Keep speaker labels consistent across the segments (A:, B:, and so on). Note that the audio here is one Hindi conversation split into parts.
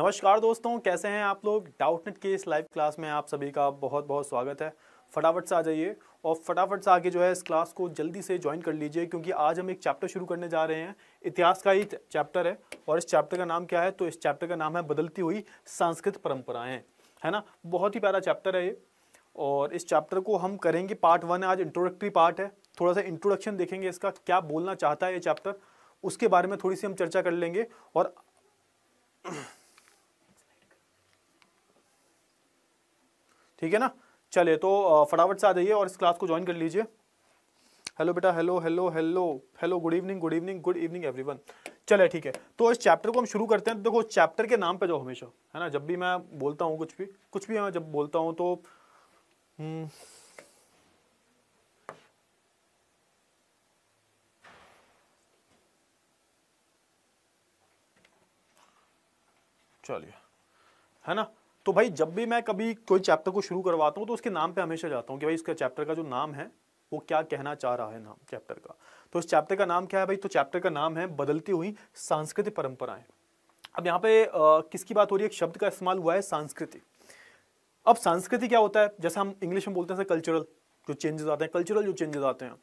A: नमस्कार दोस्तों कैसे हैं आप लोग डाउटनेट के इस लाइव क्लास में आप सभी का बहुत बहुत स्वागत है फटाफट से आ जाइए और फटाफट से आके जो है इस क्लास को जल्दी से ज्वाइन कर लीजिए क्योंकि आज हम एक चैप्टर शुरू करने जा रहे हैं इतिहास का ही चैप्टर है और इस चैप्टर का नाम क्या है तो इस चैप्टर का नाम है बदलती हुई सांस्कृत परम्पराएँ है ना बहुत ही प्यारा चैप्टर है ये और इस चैप्टर को हम करेंगे पार्ट वन आज इंट्रोडक्टरी पार्ट है थोड़ा सा इंट्रोडक्शन देखेंगे इसका क्या बोलना चाहता है ये चैप्टर उसके बारे में थोड़ी सी हम चर्चा कर लेंगे और ठीक है ना चले तो फटाफट से आ जाइए और इस क्लास को ज्वाइन कर लीजिए हेलो बेटा hello hello hello hello good evening good evening good evening everyone चले ठीक है तो इस चैप्टर को हम शुरू करते हैं तो देखो चैप्टर के नाम पे जाओ हमेशा है ना जब भी मैं बोलता हूँ कुछ भी कुछ भी मैं जब बोलता हूँ तो हम्म, चलिए है ना तो भाई जब भी मैं कभी कोई चैप्टर को शुरू करवाता हूँ तो उसके नाम पे हमेशा जाता हूँ कि भाई इसका चैप्टर का जो नाम है वो क्या कहना चाह रहा है नाम चैप्टर का तो इस चैप्टर का नाम क्या है भाई तो चैप्टर का नाम है बदलती हुई सांस्कृतिक परंपराएं अब यहाँ पे आ, किसकी बात हो रही है एक शब्द का इस्तेमाल हुआ है सांस्कृतिक अब संस्कृति क्या होता है जैसे हम इंग्लिश में बोलते हैं कल्चरल जो चेंजेस आते हैं कल्चरल जो चेंजेस आते हैं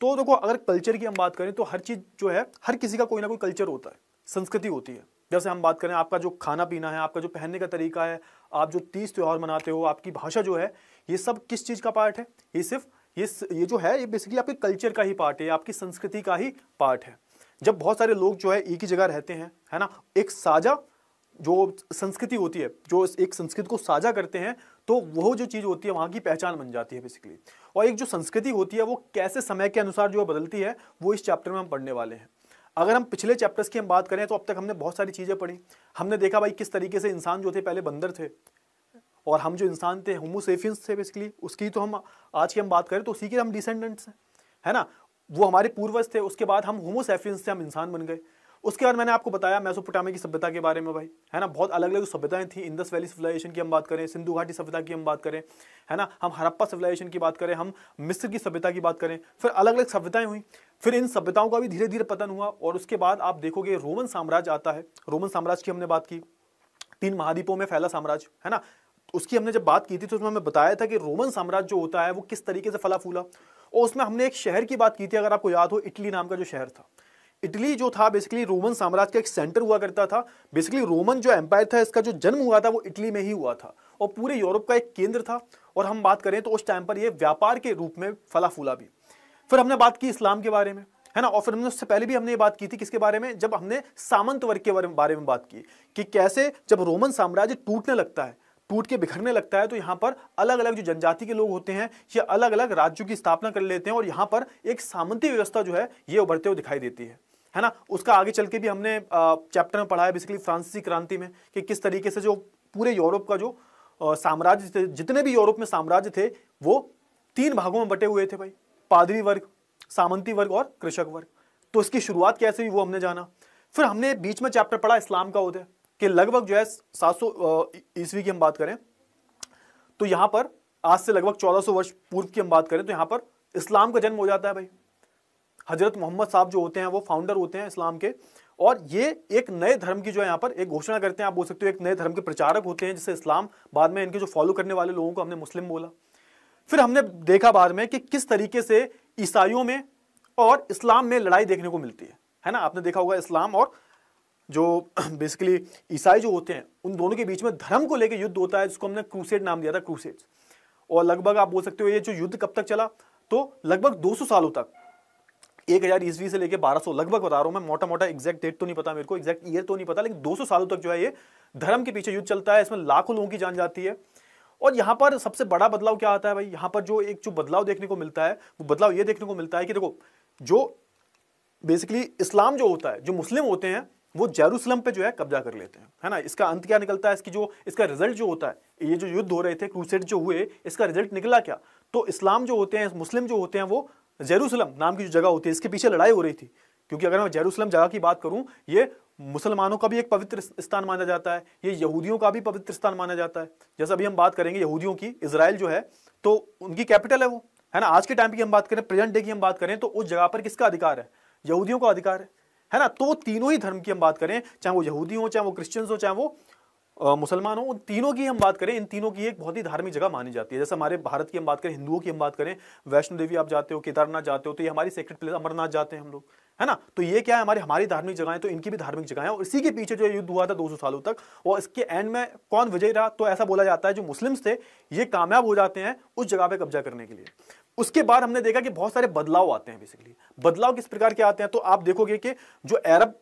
A: तो देखो अगर कल्चर की हम बात करें तो हर चीज़ जो है हर किसी का कोई ना कोई कल्चर होता है संस्कृति होती है जैसे हम बात करें आपका जो खाना पीना है आपका जो पहनने का तरीका है आप जो तीज त्यौहार मनाते हो आपकी भाषा जो है ये सब किस चीज़ का पार्ट है ये सिर्फ ये ये जो है ये बेसिकली आपके कल्चर का ही पार्ट है आपकी संस्कृति का ही पार्ट है जब बहुत सारे लोग जो है एक ही जगह रहते हैं है ना एक साझा जो संस्कृति होती है जो एक संस्कृति को साझा करते हैं तो वो जो चीज़ होती है वहाँ की पहचान बन जाती है बेसिकली और एक जो संस्कृति होती है वो कैसे समय के अनुसार जो बदलती है वो इस चैप्टर में हम पढ़ने वाले हैं अगर हम पिछले चैप्टर्स की हम बात करें तो अब तक हमने बहुत सारी चीज़ें पढ़ी हमने देखा भाई किस तरीके से इंसान जो थे पहले बंदर थे और हम जो इंसान थे होमोसेफियंस थे बेसिकली उसकी तो हम आज की हम बात करें तो उसी के हम डिसेंडेंट्स हैं है ना वो हमारे पूर्वज थे उसके बाद हम होमोसेफियंस से हम इंसान बन गए उसके बाद मैंने आपको बताया मैसोपोटामिया की सभ्यता के बारे में भाई है ना बहुत अलग अलग सभ्यताएं थी इंदस वैली सिविलाइजेशन की हम बात करें सिंधु घाटी सभ्यता की हम बात करें है ना हम हरप्पा सिविलाइजेशन की बात करें हम मिस्र की सभ्यता की बात करें फिर अलग अलग सभ्यताएं हुई फिर इन सभ्यताओं का भी धीरे धीरे पतन हुआ और उसके बाद आप देखोगे रोमन साम्राज्य आता है रोमन साम्राज्य की हमने बात की तीन महाद्वीपों में फैला साम्राज्य है ना उसकी हमने जब बात की थी तो उसमें हमें बताया था कि रोमन साम्राज्य जो होता है वो किस तरीके से फला फूला और उसमें हमने एक शहर की बात की थी अगर आपको याद हो इटली नाम का जो शहर था इटली जो था बेसिकली रोमन साम्राज्य का एक सेंटर हुआ करता था बेसिकली रोमन जो एम्पायर था इसका जो जन्म हुआ था वो इटली में ही हुआ था और पूरे यूरोप का एक केंद्र था और हम बात करें तो उस टाइम पर ये व्यापार के रूप में फला फूला भी फिर हमने बात की इस्लाम के बारे में है ना और फिर हमने उससे पहले भी हमने ये बात की थी किसके बारे में जब हमने सामंत वर्ग के बारे में बात की कि कैसे जब रोमन साम्राज्य टूटने लगता है टूट के बिखरने लगता है तो यहाँ पर अलग अलग जो जनजाति के लोग होते हैं ये अलग अलग राज्यों की स्थापना कर लेते हैं और यहाँ पर एक सामंती व्यवस्था जो है ये उभरते हुए दिखाई देती है है ना उसका आगे चल के भी हमने चैप्टर में पढ़ा है बेसिकली फ्रांसीसी क्रांति में कि किस तरीके से जो पूरे यूरोप का जो साम्राज्य थे जितने भी यूरोप में साम्राज्य थे वो तीन भागों में बटे हुए थे भाई पादरी वर्ग सामंती वर्ग और कृषक वर्ग तो इसकी शुरुआत कैसे हुई वो हमने जाना फिर हमने बीच में चैप्टर पढ़ा इस्लाम का उदय कि लगभग जो है सात सौ ईस्वी की हम बात करें तो यहाँ पर आज से लगभग 1400 वर्ष पूर्व की हम बात करें तो यहाँ पर इस्लाम का जन्म हो जाता है भाई हजरत मोहम्मद साहब जो होते हैं वो फाउंडर होते हैं इस्लाम के और ये एक नए धर्म की जो है यहाँ पर एक घोषणा करते हैं आप बोल सकते हो एक नए धर्म के प्रचारक होते हैं जिसे इस्लाम बाद में इनके जो फॉलो करने वाले लोगों को हमने मुस्लिम बोला फिर हमने देखा बाद में कि किस तरीके से ईसाइयों में और इस्लाम में लड़ाई देखने को मिलती है है ना आपने देखा होगा इस्लाम और जो बेसिकली ईसाई जो होते हैं उन दोनों के बीच में धर्म को लेकर युद्ध होता है जिसको हमने क्रूसेड नाम दिया था क्रूसेड और लगभग आप बोल सकते हो ये जो युद्ध कब तक चला तो लगभग 200 सालों तक एक हज़ार ईस्वी से लेकर बारह सौ लगभग बता रहा हूं मैं मोटा मोटा एग्जैक्ट डेट तो नहीं पता मेरे को एग्जैक्ट ईयर तो नहीं पता लेकिन दो सौ सालों तक जो है ये धर्म के पीछे युद्ध चलता है इसमें लाखों लोगों की जान जाती है और यहां पर सबसे बड़ा बदलाव क्या आता है भाई यहां पर जो एक जो बदलाव देखने को मिलता है वो बदलाव ये देखने को मिलता है कि देखो जो बेसिकली इस्लाम जो होता है जो मुस्लिम होते हैं वो जेरूसलम पे जो है कब्जा कर लेते हैं है ना इसका अंत क्या निकलता है इसकी जो इसका रिजल्ट जो होता है ये जो युद्ध हो रहे थे क्रूसेड जो हुए इसका रिजल्ट निकला क्या तो इस्लाम जो होते हैं मुस्लिम जो होते हैं वो जेरूसलम नाम की जो जगह होती है इसके पीछे लड़ाई हो रही थी क्योंकि अगर मैं जेरूसलम जगह की बात करूं ये मुसलमानों का भी एक पवित्र स्थान माना जाता है ये यहूदियों का भी पवित्र स्थान माना जाता है जैसे अभी हम बात करेंगे यहूदियों की इसराइल जो है तो उनकी कैपिटल है वो है ना आज के टाइम की हम बात करें प्रेजेंट डे की हम बात करें तो उस जगह पर किसका अधिकार है यहूदियों का अधिकार है है ना तो तीनों ही धर्म की हम बात करें चाहे वो यहूदी हो चाहे वो क्रिश्चियंस हो चाहे वो मुसलमान हो उन तीनों की हम बात करें इन तीनों की एक बहुत ही धार्मिक जगह मानी जाती है जैसे हमारे भारत की हम बात करें हिंदुओं की हम बात करें वैष्णो देवी आप जाते हो केदारनाथ जाते हो तो ये हमारी सेक्रेट प्लेस अमरनाथ जाते हैं हम लोग है ना तो ये क्या है हमारी हमारी धार्मिक जगह है तो इनकी भी धार्मिक जगह है और इसी के पीछे जो युद्ध हुआ था दो सालों तक और इसके एंड में कौन विजय रहा तो ऐसा बोला जाता है जो मुस्लिम्स थे ये कामयाब हो जाते हैं उस जगह पर कब्जा करने के लिए उसके बाद हमने देखा कि बहुत सारे बदलाव आते हैं बेसिकली बदलाव किस प्रकार के आते हैं तो आप देखोगे कि जो अरब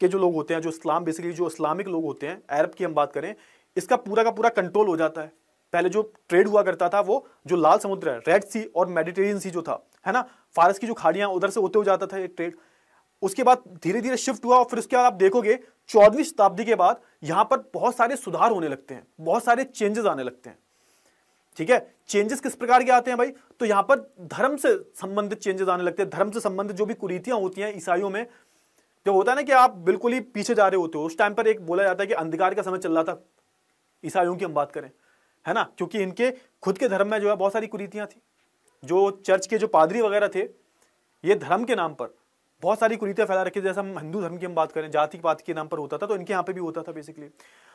A: के जो लोग होते हैं जो इस्लाम बेसिकली जो इस्लामिक लोग होते हैं अरब की हम बात करें इसका पूरा का पूरा कंट्रोल हो जाता है पहले जो ट्रेड हुआ करता था वो जो लाल समुद्र है रेड सी और मेडिटेरियन सी जो था है ना फारस की जो खाड़ियां उधर से होते हो जाता था ये ट्रेड उसके बाद धीरे धीरे शिफ्ट हुआ और फिर उसके बाद आप देखोगे चौदहवीं शताब्दी के बाद यहां पर बहुत सारे सुधार होने लगते हैं बहुत सारे चेंजेस आने लगते हैं ठीक है चेंजेस किस प्रकार के आते हैं भाई तो यहां पर धर्म से संबंधित चेंजेस आने लगते हैं धर्म से संबंधित जो भी कुरीतियां होती हैं ईसाइयों में जो होता है ना कि आप बिल्कुल ही पीछे जा रहे होते हो उस टाइम पर एक बोला जाता है कि अंधकार का समय चल रहा था ईसाइयों की हम बात करें है ना क्योंकि इनके खुद के धर्म में जो है बहुत सारी कुरीतियां थी जो चर्च के जो पादरी वगैरह थे ये धर्म के नाम पर बहुत सारी कुरीतियां फैला रखी जैसे हम हिंदू धर्म की हम बात करें जाति पात के नाम पर होता था तो इनके यहाँ पे भी होता था बेसिकली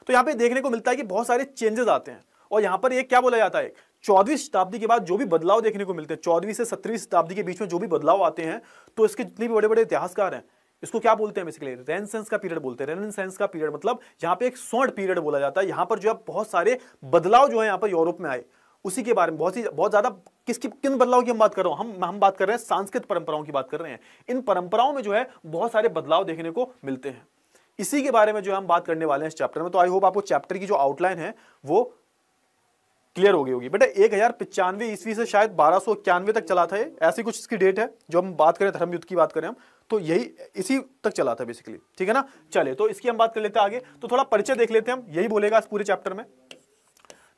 A: तो यहाँ पे देखने को मिलता है कि बहुत सारे चेंजेस आते हैं और यहां पर ये क्या बोला जाता है चौदहवीं शताब्दी के बाद जो भी बदलाव देखने को मिलते हैं चौदहवीं से सत्रहवीं शताब्दी के बीच में जो भी बदलाव आते हैं तो इसके जितने भी बड़े बड़े इतिहासकार हैं इसको क्या बोलते हैं बेसिकली रेनेसेंस का पीरियड बोलते हैं रेनसेंस का पीरियड मतलब यहाँ पे एक स्वर्ण पीरियड बोला जाता है यहाँ पर जो है बहुत सारे बदलाव जो है यहाँ पर यूरोप में आए उसी के बारे में बहुत सी बहुत ज्यादा किसकी किन बदलाव की हम बात कर रहे हैं हम हम बात कर रहे हैं सांस्कृतिक परंपराओं की बात कर रहे हैं इन परंपराओं में जो है बहुत सारे बदलाव देखने को मिलते हैं इसी के बारे में जो हम बात करने वाले हैं इस चैप्टर में तो आई होप आपको चैप्टर की जो आउटलाइन है वो क्लियर हो गई होगी बेटा एक हजार पिचानवे ईस्वी से शायद बारह सौ इक्यानवे तक चला था ये ऐसी कुछ इसकी डेट है जो हम बात करें धर्म युद्ध की बात करें हम तो यही इसी तक चला था बेसिकली ठीक है ना चले तो इसकी हम बात कर लेते हैं आगे तो थोड़ा परिचय देख लेते हैं हम यही बोलेगा इस पूरे चैप्टर में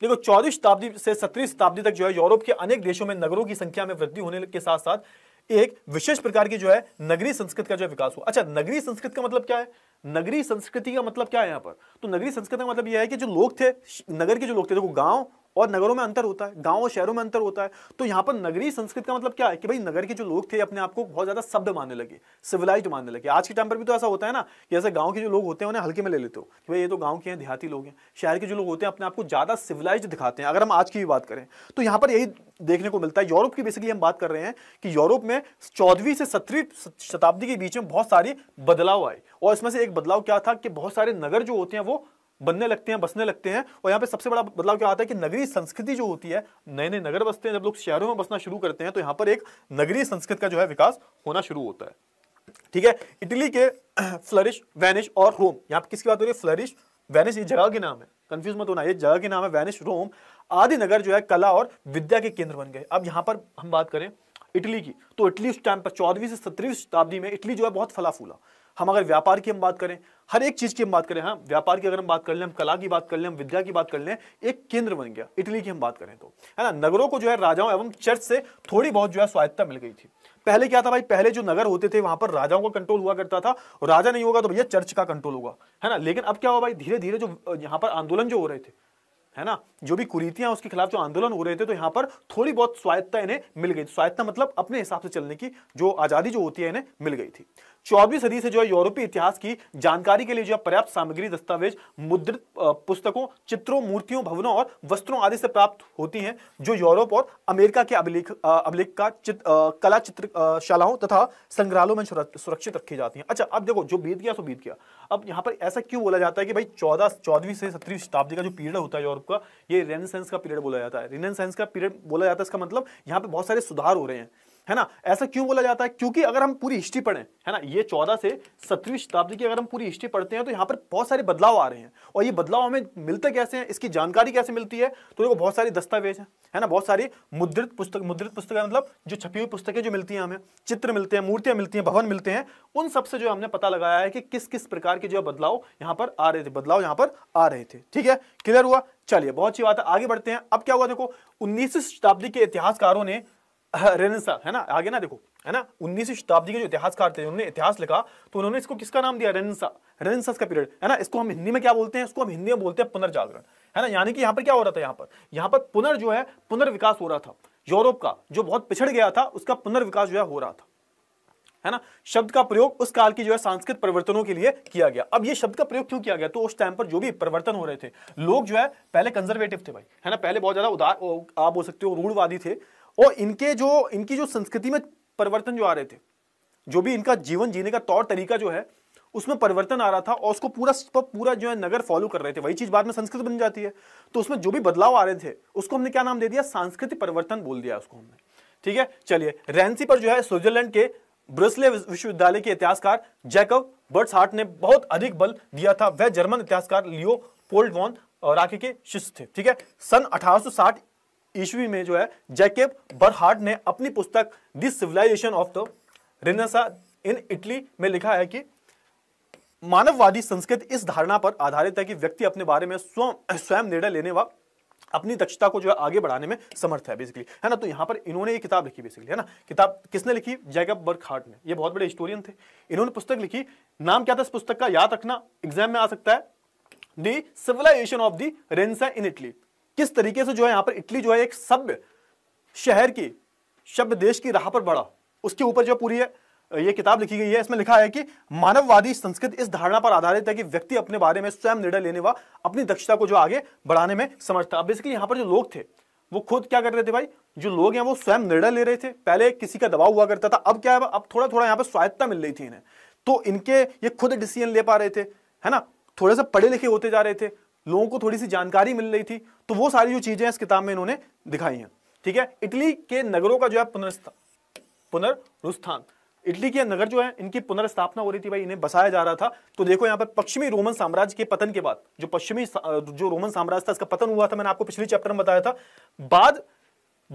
A: देखो चौदह शताब्दी से सत्रह शताब्दी तक जो है यूरोप के अनेक देशों में नगरों की संख्या में वृद्धि होने के साथ साथ एक विशेष प्रकार की जो है नगरी संस्कृत का जो है विकास हुआ अच्छा नगरीय संस्कृत का मतलब क्या है नगरी संस्कृति का मतलब क्या है यहाँ पर तो नगरीय संस्कृति का मतलब यह है कि जो लोग थे नगर के जो लोग थे देखो गांव और नगरों में अंतर होता है गाँव और शहरों में अंतर होता है तो यहाँ पर नगरीय संस्कृत का मतलब क्या है कि भाई नगर के जो लोग थे अपने आप को बहुत ज्यादा शब्द मानने लगे सिविलाइज मानने लगे आज के टाइम पर भी तो ऐसा होता है ना कि जैसे गाँव के जो लोग होते हैं उन्हें हल्के में ले लेते हो कि भाई ये तो गाँव के हैं देहाती लोग हैं शहर के जो लोग होते हैं अपने आपको ज्यादा सिविलाइज दिखाते हैं अगर हम आज की भी बात करें तो यहाँ पर यही देखने को मिलता है यूरोप की बेसिकली हम बात कर रहे हैं कि यूरोप में चौदहवीं से सत्रहवीं शताब्दी के बीच में बहुत सारे बदलाव आए और इसमें से एक बदलाव क्या था कि बहुत सारे नगर जो होते हैं वो बनने लगते हैं बसने लगते हैं और यहाँ पे सबसे बड़ा बदलाव क्या आता है कि नगरीय संस्कृति जो होती है नए नए नगर बसते हैं जब लोग शहरों में बसना शुरू करते हैं तो यहाँ पर एक नगरीय संस्कृति का जो है विकास होना शुरू होता है ठीक है इटली के फ्लरिश वेनिश और रोम यहाँ पर किसकी बात हो रही है फ्लरिश वैनिश ये जगह के नाम है कंफ्यूज मत होना ये जगह के नाम है वैनिश रोम आदि नगर जो है कला और विद्या के केंद्र बन गए अब यहाँ पर हम बात करें इटली की तो इटली उस टाइम पर चौदहवीं से सत्रहवीं शताब्दी में इटली जो है बहुत फला फूला हम अगर व्यापार की हम बात करें हर एक चीज़ की हम बात करें हाँ व्यापार की अगर हम बात कर लें हम कला की बात कर लें हम विद्या की बात कर लें एक केंद्र बन गया इटली की हम बात करें तो है ना नगरों को जो है राजाओं एवं चर्च से थोड़ी बहुत जो है स्वायत्ता मिल गई थी पहले क्या था भाई पहले जो नगर होते थे वहां पर राजाओं का कंट्रोल हुआ करता था राजा नहीं होगा तो भैया चर्च का कंट्रोल होगा है ना लेकिन अब क्या हुआ भाई धीरे धीरे जो यहाँ पर आंदोलन जो हो रहे थे है ना जो भी कुरीतियां उसके खिलाफ जो आंदोलन हो रहे थे तो यहाँ पर थोड़ी बहुत स्वायत्ता इन्हें मिल गई स्वायत्ता मतलब अपने हिसाब से चलने की जो आज़ादी जो होती है इन्हें मिल गई थी चौबीस सदी से जो है यूरोपीय इतिहास की जानकारी के लिए जो है पर्याप्त सामग्री दस्तावेज मुद्रित पुस्तकों चित्रों मूर्तियों भवनों और वस्त्रों आदि से प्राप्त होती हैं जो यूरोप और अमेरिका के अभिलेख अभिलेख का चित, आ, कला शालाओं तथा संग्रहालयों में सुरक्षित रखी जाती हैं अच्छा अब देखो जो बीत गया सो बीत गया अब यहाँ पर ऐसा क्यों बोला जाता है कि भाई चौदह चौदहवीं से सत्रहवीं शताब्दी का जो पीरियड होता है यूरोप का ये रेनसेंस का पीरियड बोला जाता है रेनसेंस का पीरियड बोला जाता है इसका मतलब यहाँ पर बहुत सारे सुधार हो रहे हैं है ना ऐसा क्यों बोला जाता है क्योंकि अगर हम पूरी हिस्ट्री पढ़ें है ना ये चौदह से सत्रहवीं शताब्दी की अगर हम पूरी हिस्ट्री पढ़ते हैं तो यहाँ पर बहुत सारे बदलाव आ रहे हैं और ये बदलाव हमें मिलते कैसे हैं इसकी जानकारी कैसे मिलती है तो देखो बहुत सारे दस्तावेज हैं है ना बहुत सारी मुद्रित पुस्तक मुद्रित पुस्तक मतलब जो छपी हुई पुस्तकें जो मिलती हैं हमें चित्र मिलते हैं मूर्तियां मिलती हैं भवन मिलते हैं उन सबसे जो हमने पता लगाया है कि किस किस प्रकार के जो बदलाव यहाँ पर आ रहे थे बदलाव यहाँ पर आ रहे थे ठीक है क्लियर हुआ चलिए बहुत अच्छी बात है आगे बढ़ते हैं अब क्या हुआ देखो उन्नीसवीं शताब्दी के इतिहासकारों ने रेनेसा है ना आगे ना देखो है ना उन्नीसवीं शताब्दी के जो इतिहासकार थे उन्होंने इतिहास लिखा तो उन्होंने इसको किसका नाम दिया रेनेसा रेनेसा का पीरियड है ना इसको हम हिंदी में क्या बोलते हैं इसको हम हिंदी में बोलते हैं पुनर्जागरण है ना यानी कि यहाँ पर क्या हो रहा था यहाँ पर यहाँ पर पुनर् जो है पुनर्विकास हो रहा था यूरोप का जो बहुत पिछड़ गया था उसका पुनर्विकास जो है हो रहा था है ना शब्द का प्रयोग उस काल की जो है सांस्कृत परिवर्तनों के लिए किया गया अब ये शब्द का प्रयोग क्यों किया गया तो उस टाइम पर जो भी परिवर्तन हो रहे थे लोग जो है पहले कंजर्वेटिव थे भाई है ना पहले बहुत ज्यादा उदार आप बोल सकते हो रूढ़वादी थे और इनके जो इनकी जो संस्कृति में परिवर्तन जो आ रहे थे जो भी इनका जीवन जीने का तौर तरीका जो है उसमें परिवर्तन आ रहा था और उसको पूरा पूरा जो है नगर फॉलो कर रहे थे वही चीज बाद में संस्कृत बन जाती है तो उसमें जो भी बदलाव आ रहे थे उसको हमने क्या नाम दे दिया सांस्कृतिक परिवर्तन बोल दिया उसको हमने ठीक है चलिए रैंसी पर जो है स्विट्जरलैंड के ब्रसले विश्वविद्यालय के इतिहासकार जैकब बर्ट्स हार्ट ने बहुत अधिक बल दिया था वह जर्मन इतिहासकार लियो पोल्ड वॉन राके के शिष्य थे ठीक है सन 1860 ईस्वी में जो है जैकेब बरहार्ड ने अपनी पुस्तक the civilization of the renaissance in Italy में लिखा है कि मानववादी संस्कृति इस धारणा पर आधारित है कि व्यक्ति अपने बारे में स्वयं स्वयं निर्णय लेने व अपनी दक्षता को जो है आगे बढ़ाने में समर्थ है बेसिकली है ना तो यहाँ पर इन्होंने ये किताब लिखी बेसिकली है ना किताब किसने लिखी जैकब बर्कहार्ट ने ये बहुत बड़े हिस्टोरियन थे इन्होंने पुस्तक लिखी नाम क्या था इस पुस्तक का याद रखना एग्जाम में आ सकता है दिविलाइजेशन ऑफ दी रेंसा इन इटली किस तरीके से जो है यहां पर इटली जो है एक सभ्य शहर की शब्द देश की राह पर बढ़ा उसके ऊपर जो पूरी है ये किताब लिखी गई है इसमें लिखा है कि मानववादी संस्कृत इस धारणा पर आधारित है कि व्यक्ति अपने बारे में स्वयं निर्णय लेने व अपनी दक्षता को जो आगे बढ़ाने में समझता अब बेसिकली यहाँ पर जो लोग थे वो खुद क्या कर रहे थे भाई जो लोग हैं वो स्वयं निर्णय ले रहे थे पहले किसी का दबाव हुआ करता था अब क्या है अब थोड़ा थोड़ा यहाँ पर स्वायत्ता मिल रही थी इन्हें तो इनके ये खुद डिसीजन ले पा रहे थे है ना थोड़े से पढ़े लिखे होते जा रहे थे लोगों को थोड़ी सी जानकारी मिल रही थी तो वो सारी जो चीजें इस किताब में इन्होंने दिखाई हैं ठीक है इटली के नगरों का जो है पुनर्स्थान इटली के नगर जो है इनकी पुनर्स्थापना हो रही थी भाई इन्हें बसाया जा रहा था तो देखो यहाँ पर पश्चिमी रोमन साम्राज्य के पतन के बाद जो पश्चिमी जो रोमन साम्राज्य था इसका पतन हुआ था मैंने आपको पिछले चैप्टर में बताया था बाद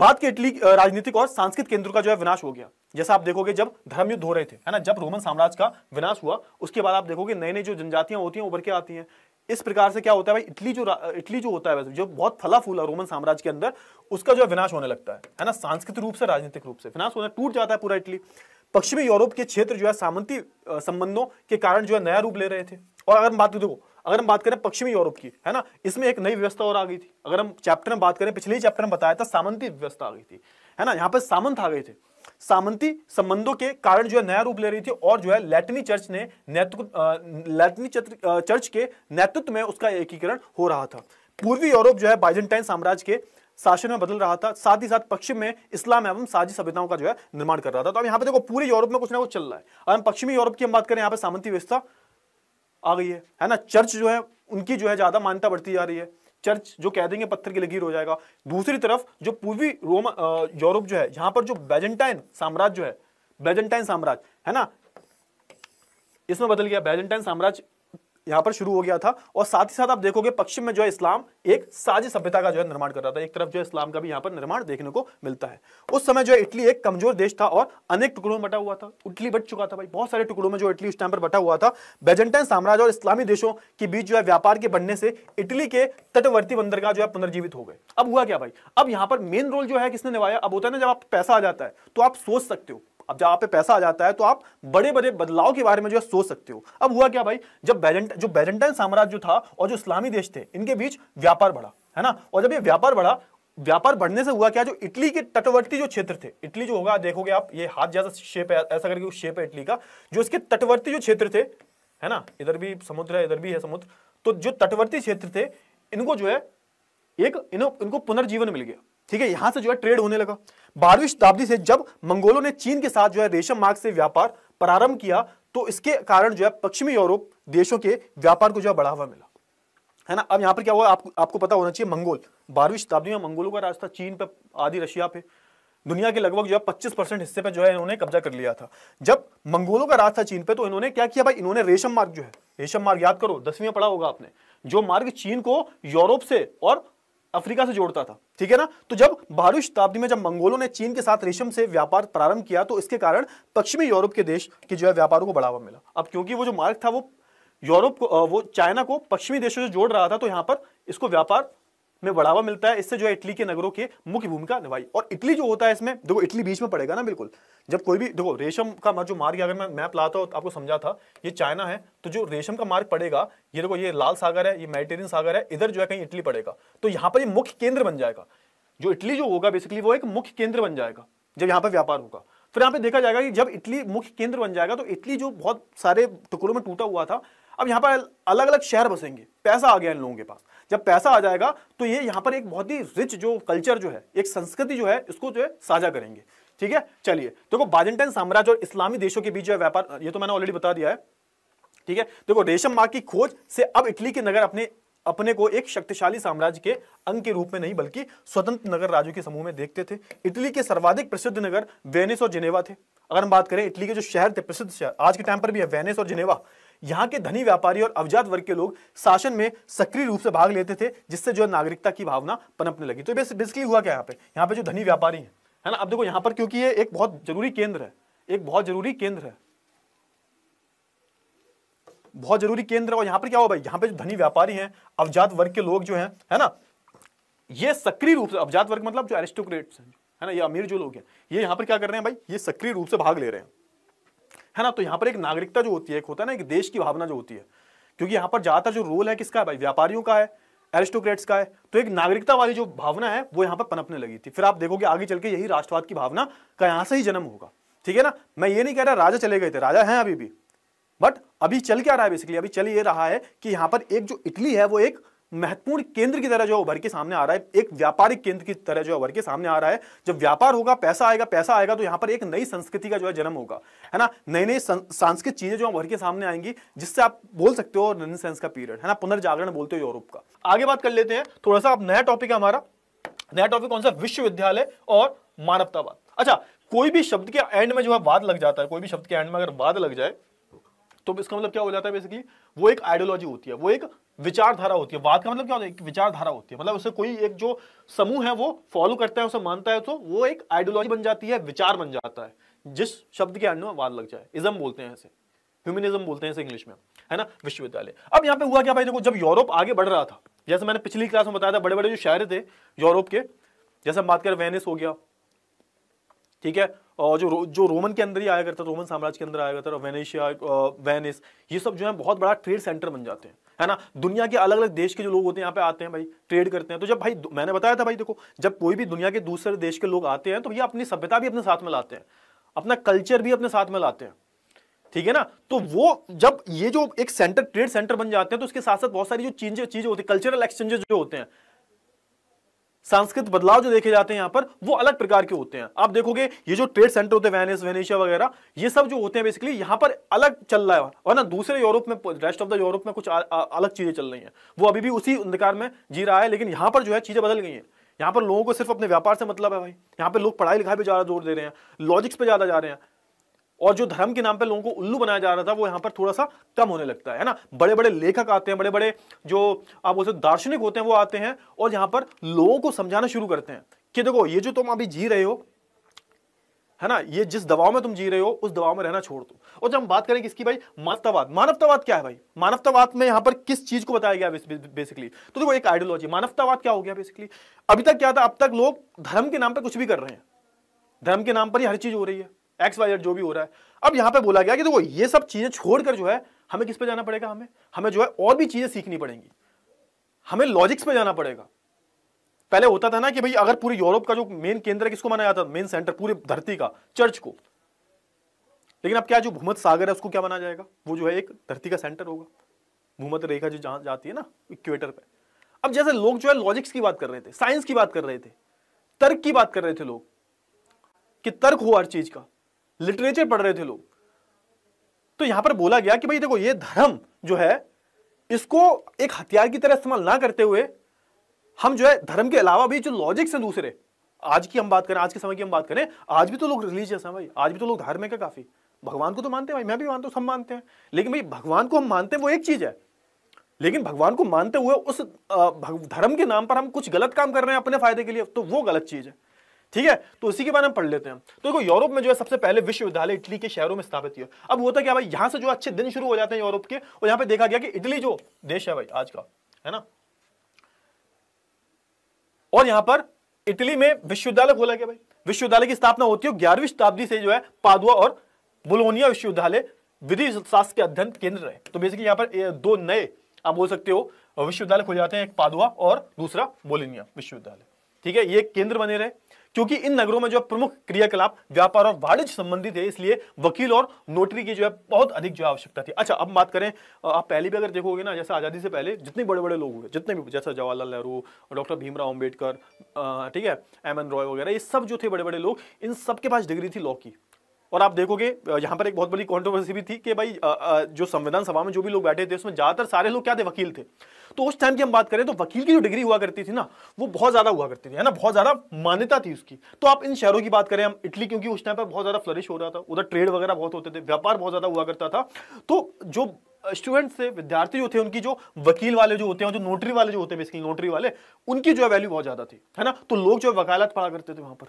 A: बाद के इटली राजनीतिक और सांस्कृतिक केंद्र का जो है विनाश हो गया जैसा आप देखोगे जब धर्म युद्ध हो रहे थे है ना जब रोमन साम्राज्य का विनाश हुआ उसके बाद आप देखोगे नए नए जो जनजातियां होती हैं उभर के आती हैं इस प्रकार से क्या होता है भाई इटली जो इटली जो होता है वैसे जो बहुत फला फूला रोमन साम्राज्य के अंदर उसका जो है विनाश होने लगता है है ना सांस्कृतिक रूप से राजनीतिक रूप से विनाश होना टूट जाता है पूरा इटली पश्चिमी यूरोप के क्षेत्र जो है सामंती संबंधों के कारण जो है नया रूप ले रहे थे और अगर हम बात देखो अगर हम बात करें पश्चिमी यूरोप की है ना इसमें एक नई व्यवस्था और आ गई थी अगर हम चैप्टर में बात करें पिछले ही चैप्टर में बताया था सामंती व्यवस्था आ गई थी है ना यहाँ पर सामंत आ गए थे सामंती संबंधों के कारण जो है नया रूप ले रही थी और जो है लैटिनी चर्च ने नेतृत्व लैटिनी चर्च के नेतृत्व में उसका एकीकरण हो रहा था पूर्वी यूरोप जो है बाइजेंटाइन साम्राज्य के शासन में बदल रहा था साथ ही साथ पश्चिम में इस्लाम एवं साझी सभ्यताओं का जो है निर्माण कर रहा था तो अब यहाँ पे देखो पूरे यूरोप में कुछ ना कुछ चल रहा है और हम पश्चिमी यूरोप की हम बात करें यहाँ पे सामंती व्यवस्था आ गई है है ना चर्च जो है उनकी जो है ज्यादा मान्यता बढ़ती जा रही है चर्च जो कह देंगे पत्थर की लकीर हो जाएगा दूसरी तरफ जो पूर्वी रोम यूरोप जो है यहां पर जो बैजेंटाइन साम्राज्य जो है बैजेंटाइन साम्राज्य है ना इसमें बदल गया बैजेंटाइन साम्राज्य यहाँ पर शुरू हो गया था और साथ ही साथ आप देखोगे पश्चिम में जो है इस्लाम एक साझी सभ्यता का जो है निर्माण कर रहा था एक तरफ जो इस्लाम का भी यहाँ पर निर्माण देखने को मिलता है उस समय जो है इटली एक कमजोर देश था और अनेक टुकड़ों में बटा हुआ था इटली बट चुका था भाई बहुत सारे टुकड़ों में जो इटली उस टाइम पर बटा हुआ था बेजेंटाइन साम्राज्य और इस्लामी देशों के बीच जो है व्यापार के बढ़ने से इटली के तटवर्ती बंदरगाह जो है पुनर्जीवित हो गए अब हुआ क्या भाई अब यहाँ पर मेन रोल जो है किसने निभाया अब होता है ना जब आप पैसा आ जाता है तो आप सोच सकते हो अब जब आप पे पैसा आ जाता है तो आप बड़े बड़े बदलाव के बारे में जो है सोच सकते हो अब हुआ क्या भाई जब बैजेंट जो बैजेंटाइन साम्राज्य जो था और जो इस्लामी देश थे इनके बीच व्यापार बढ़ा है ना और जब ये व्यापार बढ़ा व्यापार बढ़ने से हुआ क्या जो इटली के तटवर्ती जो क्षेत्र थे इटली जो होगा देखोगे आप ये हाथ जैसा शेप है ऐसा करके शेप है इटली का जो इसके तटवर्ती जो क्षेत्र थे है ना इधर भी समुद्र है इधर भी है समुद्र तो जो तटवर्ती क्षेत्र थे इनको जो है एक इनको पुनर्जीवन मिल गया ठीक है यहां से जो है ट्रेड होने लगा बारहवीं शताब्दी से जब मंगोलों ने चीन के साथ जो है रेशम मार्ग से व्यापार प्रारंभ किया तो इसके कारण जो है पश्चिमी यूरोप देशों के व्यापार को जो है बढ़ावा मिला है ना अब यहाँ पर क्या हुआ आप, आपको पता होना चाहिए मंगोल बारहवीं शताब्दी में मंगोलों का राज था चीन पे आदि रशिया पे दुनिया के लगभग जो है 25 परसेंट हिस्से पे जो है इन्होंने कब्जा कर लिया था जब मंगोलों का राज था चीन पे तो इन्होंने क्या किया भाई इन्होंने रेशम मार्ग जो है रेशम मार्ग याद करो दसवीं पढ़ा होगा आपने जो मार्ग चीन को यूरोप से और अफ्रीका से जोड़ता था ठीक है ना तो जब बारहवीं शताब्दी में जब मंगोलों ने चीन के साथ रेशम से व्यापार प्रारंभ किया तो इसके कारण पश्चिमी यूरोप के देश के जो है व्यापारों को बढ़ावा मिला अब क्योंकि वो जो मार्ग था वो यूरोप को वो चाइना को पश्चिमी देशों से जोड़ रहा था तो यहाँ पर इसको व्यापार में बढ़ावा मिलता है इससे जो है इटली के नगरों के मुख्य भूमिका निभाई और इटली जो होता है इसमें देखो इटली बीच में पड़ेगा ना बिल्कुल जब कोई भी देखो रेशम का जो मार्ग अगर मैं मैप लाता हूँ आपको समझा था ये चाइना है तो जो रेशम का मार्ग पड़ेगा ये देखो ये लाल सागर है ये मेडिटेरियन सागर है इधर जो है कहीं इटली पड़ेगा तो यहाँ पर ये मुख्य केंद्र बन जाएगा जो इटली जो होगा बेसिकली वो एक मुख्य केंद्र बन जाएगा जब यहाँ पर व्यापार होगा फिर यहाँ पे देखा जाएगा कि जब इटली मुख्य केंद्र बन जाएगा तो इटली जो बहुत सारे टुकड़ों में टूटा हुआ था अब यहाँ पर अलग अलग शहर बसेंगे पैसा आ गया इन लोगों के पास जब पैसा आ जाएगा तो ये यहाँ पर एक बहुत ही रिच जो कल्चर जो है एक संस्कृति जो है इसको जो है साझा करेंगे ठीक है चलिए देखो बाजेंटाइन साम्राज्य और इस्लामी देशों के बीच जो है व्यापार ये तो मैंने ऑलरेडी बता दिया है ठीक है देखो रेशम मार्ग की खोज से अब इटली के नगर अपने अपने को एक शक्तिशाली साम्राज्य के अंग के रूप में नहीं बल्कि स्वतंत्र नगर राज्यों के समूह में देखते थे इटली के सर्वाधिक प्रसिद्ध नगर वेनिस और जिनेवा थे अगर हम बात करें इटली के जो शहर थे प्रसिद्ध शहर आज के टाइम पर भी है वेनिस और जिनेवा यहाँ के धनी व्यापारी और अवजात वर्ग के लोग शासन में सक्रिय रूप से भाग लेते थे जिससे जो नागरिकता की भावना पनपने लगी तो बेसिकली हुआ क्या यहाँ पे यहाँ पे जो धनी व्यापारी है है ना अब देखो यहाँ पर क्योंकि ये एक बहुत जरूरी केंद्र है एक बहुत जरूरी केंद्र है बहुत जरूरी केंद्र है और यहाँ पर क्या हो भाई यहाँ पे जो धनी व्यापारी हैं अवजात वर्ग के लोग जो हैं है ना ये सक्रिय रूप से अवजात वर्ग मतलब जो एरिस्टोक्रेट्स हैं है ना ये अमीर जो लोग हैं ये यहाँ पर क्या कर रहे हैं भाई ये सक्रिय रूप से भाग ले रहे हैं है ना तो यहाँ पर एक नागरिकता जो होती है एक होता है ना एक देश की भावना जो होती है क्योंकि यहाँ पर ज़्यादातर जो रोल है किसका है भाई व्यापारियों का है एरिस्टोक्रेट्स का है तो एक नागरिकता वाली जो भावना है वो यहाँ पर पनपने लगी थी फिर आप देखोगे आगे चल के यही राष्ट्रवाद की भावना का यहाँ से ही जन्म होगा ठीक है ना मैं ये नहीं कह रहा राजा चले गए थे राजा हैं अभी भी बट अभी चल क्या रहा है बेसिकली अभी चल ये रहा है कि यहाँ पर एक जो इटली है वो एक महत्वपूर्ण केंद्र की तरह जो उभर के सामने आ रहा है एक व्यापारिक केंद्र की तरह जो उभर के सामने आ रहा है जब व्यापार होगा पैसा आएगा पैसा आएगा तो यहां पर एक नई संस्कृति का जो है जन्म होगा है ना नई नई सांस्कृतिक चीजें जो उभर के सामने आएंगी जिससे आप बोल सकते हो रेनेसेंस का पीरियड है ना पुनर्जागरण बोलते हो यूरोप का आगे बात कर लेते हैं थोड़ा सा आप नया टॉपिक है हमारा नया टॉपिक कौन सा विश्वविद्यालय और मानवतावाद अच्छा कोई भी शब्द के एंड में जो है वाद लग जाता है कोई भी शब्द के एंड में अगर वाद लग जाए तो इसका मतलब क्या हो जाता है बेसिकली वो एक आइडियोलॉजी होती है वो एक विचारधारा होती है वाद का मतलब क्या होता है विचारधारा होती है मतलब उसे कोई एक जो समूह है वो फॉलो करता है उसे मानता है तो वो एक आइडियोलॉजी बन जाती है विचार बन जाता है जिस शब्द के अंड में वाद लग जाए इजम बोलते हैं ऐसे ह्यूमनिज्म बोलते हैं इसे इंग्लिश में है ना विश्वविद्यालय अब यहाँ पे हुआ क्या भाई देखो जब यूरोप आगे बढ़ रहा था जैसे मैंने पिछली क्लास में बताया था बड़े बड़े जो शहर थे यूरोप के जैसे हम बात करें वेनिस हो गया ठीक है और जो जो रोमन के अंदर ही आया करता था रोमन साम्राज्य के अंदर आया करता था वेनेशिया वेनिस ये सब जो है बहुत बड़ा ट्रेड सेंटर बन जाते हैं है ना दुनिया के अलग अलग देश के जो लोग होते हैं यहाँ पे आते हैं भाई ट्रेड करते हैं तो जब भाई मैंने बताया था भाई देखो जब कोई भी दुनिया के दूसरे देश के लोग आते हैं तो भैया अपनी सभ्यता भी अपने साथ में लाते हैं अपना कल्चर भी अपने साथ में लाते हैं ठीक है ना तो वो जब ये जो एक सेंटर ट्रेड सेंटर बन जाते हैं तो उसके साथ साथ बहुत सारी जो चीजें चीजें होती है कल्चरल एक्सचेंजेस जो होते हैं सांस्कृतिक बदलाव जो देखे जाते हैं यहाँ पर वो अलग प्रकार के होते हैं आप देखोगे ये जो ट्रेड सेंटर होते हैं वेनिस वगैरह ये सब जो होते हैं बेसिकली यहाँ पर अलग चल रहा है और ना दूसरे यूरोप में रेस्ट ऑफ द यूरोप में कुछ आ, अलग चीजें चल रही हैं वो अभी भी उसी अंधकार में जी रहा है लेकिन यहाँ पर जो है चीजें बदल गई हैं यहाँ पर लोगों को सिर्फ अपने व्यापार से मतलब है भाई यहाँ पर लोग पढ़ाई लिखाई पर ज्यादा जोर दे रहे हैं लॉजिक्स पे ज्यादा जा रहे हैं और जो धर्म के नाम पर लोगों को उल्लू बनाया जा रहा था वो यहाँ पर थोड़ा सा कम होने लगता है ना बड़े बड़े लेखक आते हैं बड़े बड़े जो आप उसे दार्शनिक होते हैं वो आते हैं और यहाँ पर लोगों को समझाना शुरू करते हैं कि देखो ये जो तुम अभी जी रहे हो है ना ये जिस दबाव में तुम जी रहे हो उस दबाव में रहना छोड़ दो और जब हम बात करें किसकी भाई मानवतावाद मानवतावाद क्या है भाई मानवतावाद में यहां पर किस चीज को बताया गया बेसिकली तो देखो एक आइडियोलॉजी मानवतावाद क्या हो गया बेसिकली अभी तक क्या था अब तक लोग धर्म के नाम पर कुछ भी कर रहे हैं धर्म के नाम पर ही हर चीज हो रही है एक्स वाई जो भी हो रहा है अब यहाँ पे बोला गया कि देखो तो ये सब चीज़ें छोड़कर जो है हमें किस पे जाना पड़ेगा हमें हमें जो है और भी चीज़ें सीखनी पड़ेंगी हमें लॉजिक्स पे जाना पड़ेगा पहले होता था ना कि भाई अगर पूरे यूरोप का जो मेन केंद्र है किसको माना जाता मेन सेंटर पूरे धरती का चर्च को लेकिन अब क्या जो भूमत सागर है उसको क्या माना जाएगा वो जो है एक धरती का सेंटर होगा भूमत रेखा जो जहाँ जाती है ना इक्वेटर पर अब जैसे लोग जो है लॉजिक्स की बात कर रहे थे साइंस की बात कर रहे थे तर्क की बात कर रहे थे लोग कि तर्क हो हर चीज का लिटरेचर पढ़ रहे थे लोग तो यहां पर बोला गया कि भाई देखो ये धर्म जो है इसको एक हथियार की तरह इस्तेमाल ना करते हुए हम जो है धर्म के अलावा भी जो लॉजिक्स हैं दूसरे आज की हम बात करें आज के समय की हम बात करें आज भी तो लोग रिलीजियस हैं भाई आज भी तो लोग धार्मिक है काफी भगवान को तो मानते हैं भाई मैं भी मानता हूँ सब मानते हैं लेकिन भाई भगवान को हम मानते हैं वो एक चीज है लेकिन भगवान को मानते हुए उस धर्म के नाम पर हम कुछ गलत काम कर रहे हैं अपने फायदे के लिए तो वो गलत चीज है ठीक है तो उसी के बारे में पढ़ लेते हैं तो देखो यूरोप में जो है सबसे पहले विश्वविद्यालय इटली के शहरों में स्थापित हुआ अब होता क्या भाई यहाँ से जो अच्छे दिन शुरू हो जाते हैं यूरोप के और यहां पर देखा गया कि इटली जो देश है भाई आज का है ना और यहां पर इटली में विश्वविद्यालय खोला गया भाई विश्वविद्यालय की स्थापना होती है ग्यारहवीं शताब्दी से जो है पादुआ और बुलोनिया विश्वविद्यालय विधि शास्त्र के अध्ययन केंद्र रहे तो बेसिकली यहाँ पर दो नए आप बोल सकते हो विश्वविद्यालय खोले जाते हैं एक पादुआ और दूसरा बोलोनिया विश्वविद्यालय ठीक है ये केंद्र बने रहे क्योंकि इन नगरों में जो प्रमुख क्रियाकलाप व्यापार और वाणिज्य संबंधी थे इसलिए वकील और नोटरी की जो है बहुत अधिक जो आवश्यकता थी अच्छा अब बात करें आप पहले भी अगर देखोगे ना जैसे आज़ादी से पहले जितने बड़े बड़े लोग हुए जितने भी जैसे जवाहरलाल नेहरू डॉक्टर भीमराव अम्बेडकर ठीक है एम एन रॉय वगैरह ये सब जो थे बड़े बड़े लोग इन सबके पास डिग्री थी लॉ की और आप देखोगे यहाँ पर एक बहुत बड़ी कॉन्ट्रोवर्सी भी थी कि भाई जो संविधान सभा में जो भी लोग बैठे थे उसमें ज़्यादातर सारे लोग क्या थे वकील थे तो उस टाइम की हम बात करें तो वकील की जो डिग्री हुआ करती थी ना वो बहुत ज़्यादा हुआ करती थी है ना बहुत ज़्यादा मान्यता थी उसकी तो आप इन शहरों की बात करें हम इटली क्योंकि उस टाइम पर बहुत ज़्यादा फ्लरिश हो रहा था उधर ट्रेड वगैरह बहुत होते थे व्यापार बहुत ज़्यादा हुआ करता था तो जो स्टूडेंट्स थे विद्यार्थी जो थे उनकी जो वकील वाले जो होते हैं जो नोटरी वाले जो होते हैं बेसिकली नोटरी वाले उनकी जो है वैल्यू बहुत ज़्यादा थी है ना तो लोग जो वकालत पढ़ा करते थे वहाँ पर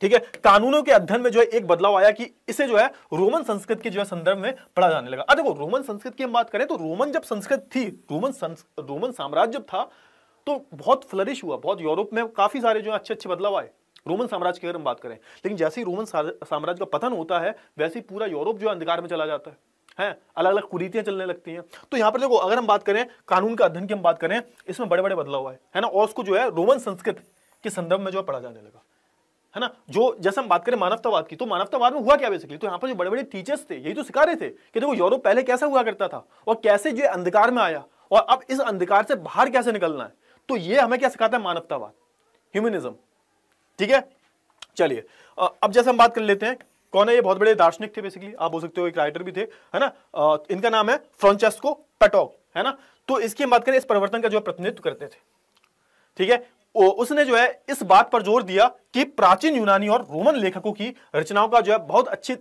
A: ठीक है कानूनों के अध्ययन में जो है एक बदलाव आया कि इसे जो है रोमन संस्कृत के जो है संदर्भ में पढ़ा जाने लगा देखो रोमन संस्कृत की हम बात करें तो रोमन जब संस्कृत थी रोमन रोमन साम्राज्य जब था तो बहुत फ्लरिश हुआ बहुत यूरोप में काफी सारे जो है अच्छे अच्छे बदलाव आए रोमन साम्राज्य की अगर हम बात करें लेकिन जैसे ही रोमन साम्राज्य का पतन होता है वैसे ही पूरा यूरोप जो है अंधकार में चला जाता है हैं अलग अलग कुरीतियां चलने लगती हैं तो यहाँ पर देखो अगर हम बात करें कानून का अध्ययन की हम बात करें इसमें बड़े बड़े बदलाव आए है ना और उसको जो है रोमन संस्कृत के संदर्भ में जो है पढ़ा जाने लगा है ना जो जैसे हम बात करें मानवतावाद की तो मानवतावाद में हुआ क्या बेसिकली तो यहाँ पर जो बड़े बड़े टीचर्स थे यही तो सिखा रहे थे कि देखो यूरोप पहले कैसा हुआ करता था और कैसे जो अंधकार में आया और अब इस अंधकार से बाहर कैसे निकलना है तो ये हमें क्या सिखाता है मानवतावाद ह्यूमनिज्म ठीक है चलिए अब जैसे हम बात कर लेते हैं कौन है ये बहुत बड़े दार्शनिक थे बेसिकली आप बोल सकते हो एक राइटर भी थे है ना इनका नाम है फ्रांचेस्को पेटॉक है ना तो इसकी हम बात करें इस परिवर्तन का जो प्रतिनिधित्व करते थे ठीक है उसने जो है इस बात पर जोर दिया कि प्राचीन यूनानी और रोमन लेखकों की रचनाओं का जो है बहुत अच्छी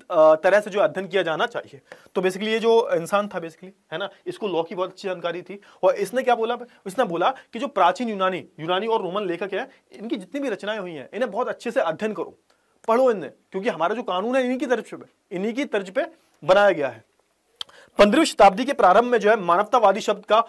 A: तरह से जो अध्ययन किया जाना चाहिए तो बेसिकली ये जो इंसान था बेसिकली है ना इसको लॉ की बहुत अच्छी जानकारी थी और इसने क्या बोला इसने बोला कि जो प्राचीन यूनानी यूनानी और रोमन लेखक है इनकी जितनी भी रचनाएं हुई हैं इन्हें बहुत अच्छे से अध्ययन करो पढ़ो इन्हें क्योंकि हमारा जो कानून है इन्हीं की तर्ज पे इन्हीं की तर्ज पे बनाया गया है पंद्रहवीं शताब्दी के प्रारंभ में जो है मानवतावादी शब्द का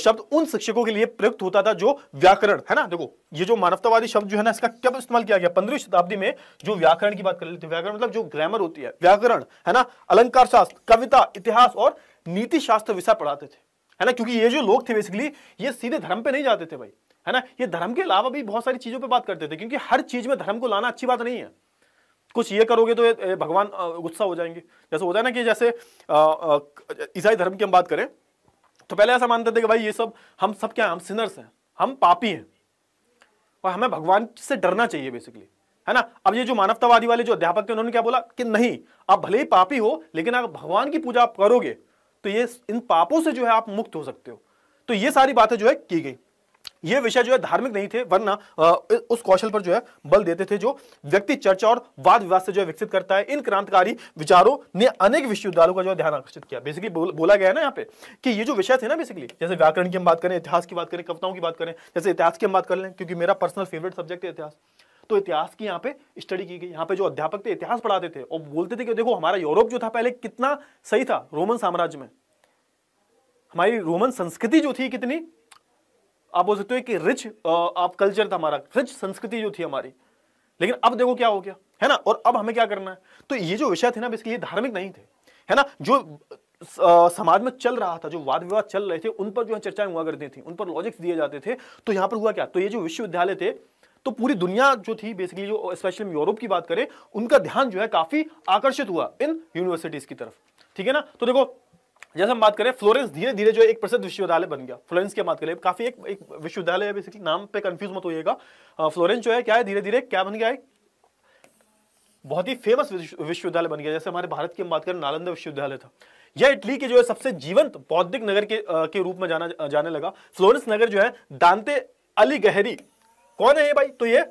A: शब्द उन शिक्षकों के लिए प्रयुक्त होता था जो व्याकरण है ना देखो ये जो मानवतावादी शब्द जो है ना इसका कब इस्तेमाल किया गया पंद्रह शताब्दी में जो व्याकरण की बात कर लेते हैं व्याकरण मतलब जो ग्रामर होती है व्याकरण है ना अलंकार शास्त्र कविता इतिहास और नीति शास्त्र विषय पढ़ाते थे है ना क्योंकि ये जो लोग थे बेसिकली ये सीधे धर्म पे नहीं जाते थे भाई है ना ये धर्म के अलावा भी बहुत सारी चीजों पर बात करते थे क्योंकि हर चीज में धर्म को लाना अच्छी बात नहीं है कुछ ये करोगे तो ये भगवान गुस्सा हो जाएंगे जैसे होता है ना कि जैसे ईसाई धर्म की हम बात करें तो पहले ऐसा मानते थे कि भाई ये सब हम सब क्या हम सिनर्स हैं हम पापी हैं और हमें भगवान से डरना चाहिए बेसिकली है ना अब ये जो मानवतावादी वाले जो अध्यापक थे उन्होंने क्या बोला कि नहीं आप भले ही पापी हो लेकिन अगर भगवान की पूजा आप करोगे तो ये इन पापों से जो है आप मुक्त हो सकते हो तो ये सारी बातें जो है की गई ये विषय जो है धार्मिक नहीं थे वरना उस कौशल पर जो है बल देते थे जो व्यक्ति चर्चा और वाद विवाद से जो है विकसित करता है इन क्रांतिकारी विचारों ने अनेक विश्वविद्यालयों का जो है ध्यान आकर्षित किया बेसिकली बोला गया है ना यहाँ पे कि ये जो विषय थे ना बेसिकली जैसे व्याकरण की हम बात करें इतिहास की बात करें कविताओं की बात करें जैसे इतिहास की हम बात कर लें क्योंकि मेरा पर्सनल फेवरेट सब्जेक्ट है इतिहास तो इतिहास की यहाँ पे स्टडी की गई यहाँ पे जो अध्यापक थे इतिहास पढ़ाते थे और बोलते थे कि देखो हमारा यूरोप जो था पहले कितना सही था रोमन साम्राज्य में हमारी रोमन संस्कृति जो थी कितनी आप बोल सकते हो कि रिच आप कल्चर था हमारा रिच संस्कृति जो थी हमारी लेकिन अब देखो क्या हो गया है ना और अब हमें क्या करना है तो ये जो विषय थे ना इसके लिए धार्मिक नहीं थे है ना जो आ, समाज में चल रहा था जो वाद विवाद चल रहे थे उन पर जो है चर्चाएं हुआ करती थी उन पर लॉजिक्स दिए जाते थे तो यहाँ पर हुआ क्या तो ये जो विश्वविद्यालय थे तो पूरी दुनिया जो थी बेसिकली जो स्पेशली यूरोप की बात करें उनका ध्यान जो है काफी आकर्षित हुआ इन यूनिवर्सिटीज की तरफ ठीक है ना तो देखो जैसे हम बात करें फ्लोरेंस धीरे धीरे जो एक प्रसिद्ध विश्वविद्यालय बन गया फ्लोरेंस की बात करें काफी एक, एक विश्वविद्यालय बेसिकली नाम पे कंफ्यूज मत होइएगा फ्लोरेंस जो है क्या है धीरे धीरे क्या बन गया है बहुत ही फेमस विश्वविद्यालय बन गया जैसे हमारे भारत की हम बात करें नालंदा विश्वविद्यालय था यह इटली के जो है सबसे जीवंत बौद्धिक नगर के आ, के रूप में जाना जाने लगा फ्लोरेंस नगर जो है दांते अली गहरी कौन है ये भाई तो ये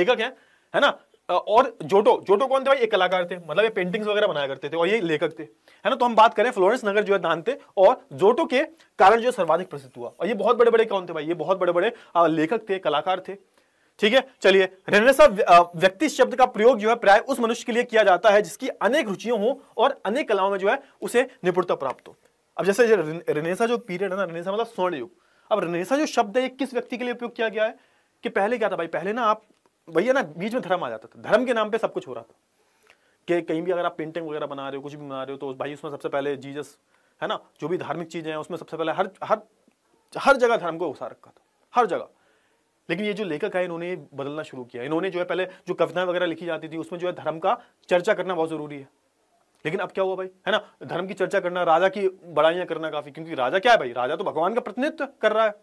A: लेखक है है ना और जोटो जोटो कौन थे भाई एक कलाकार थे मतलब ये पेंटिंग्स वगैरह बनाया करते थे और ये लेखक थे है ना तो हम बात करें फ्लोरेंस नगर जो है दानते और जोटो के कारण जो सर्वाधिक प्रसिद्ध हुआ और ये बहुत बड़े बड़े कौन थे भाई ये बहुत बड़े बड़े लेखक थे कलाकार थे ठीक है चलिए रेनेसा व्यक्ति शब्द का प्रयोग जो है प्राय उस मनुष्य के लिए किया जाता है जिसकी अनेक रुचियों हो और अनेक कलाओं में जो है उसे निपुणता प्राप्त हो अब जैसे रेनेसा जो पीरियड है ना रेनेसा मतलब स्वर्ण युग अब रेनेसा जो शब्द है ये किस व्यक्ति के लिए उपयोग किया गया है कि पहले क्या था भाई पहले ना आप भैया ना बीच में धर्म आ जाता था धर्म के नाम पर सब कुछ हो रहा था कि कहीं भी अगर आप पेंटिंग वगैरह बना रहे हो कुछ भी बना रहे हो तो भाई उसमें सबसे पहले जीजस है ना जो भी धार्मिक चीज़ें हैं उसमें सबसे पहले हर हर हर जगह धर्म को घुसा रखा था हर जगह लेकिन ये जो लेखक है इन्होंने बदलना शुरू किया इन्होंने जो है पहले जो कविताएं वगैरह लिखी जाती थी उसमें जो है धर्म का चर्चा करना बहुत ज़रूरी है लेकिन अब क्या हुआ भाई है ना धर्म की चर्चा करना राजा की बड़ाइयां करना काफ़ी क्योंकि राजा क्या है भाई राजा तो भगवान का प्रतिनिधित्व कर रहा है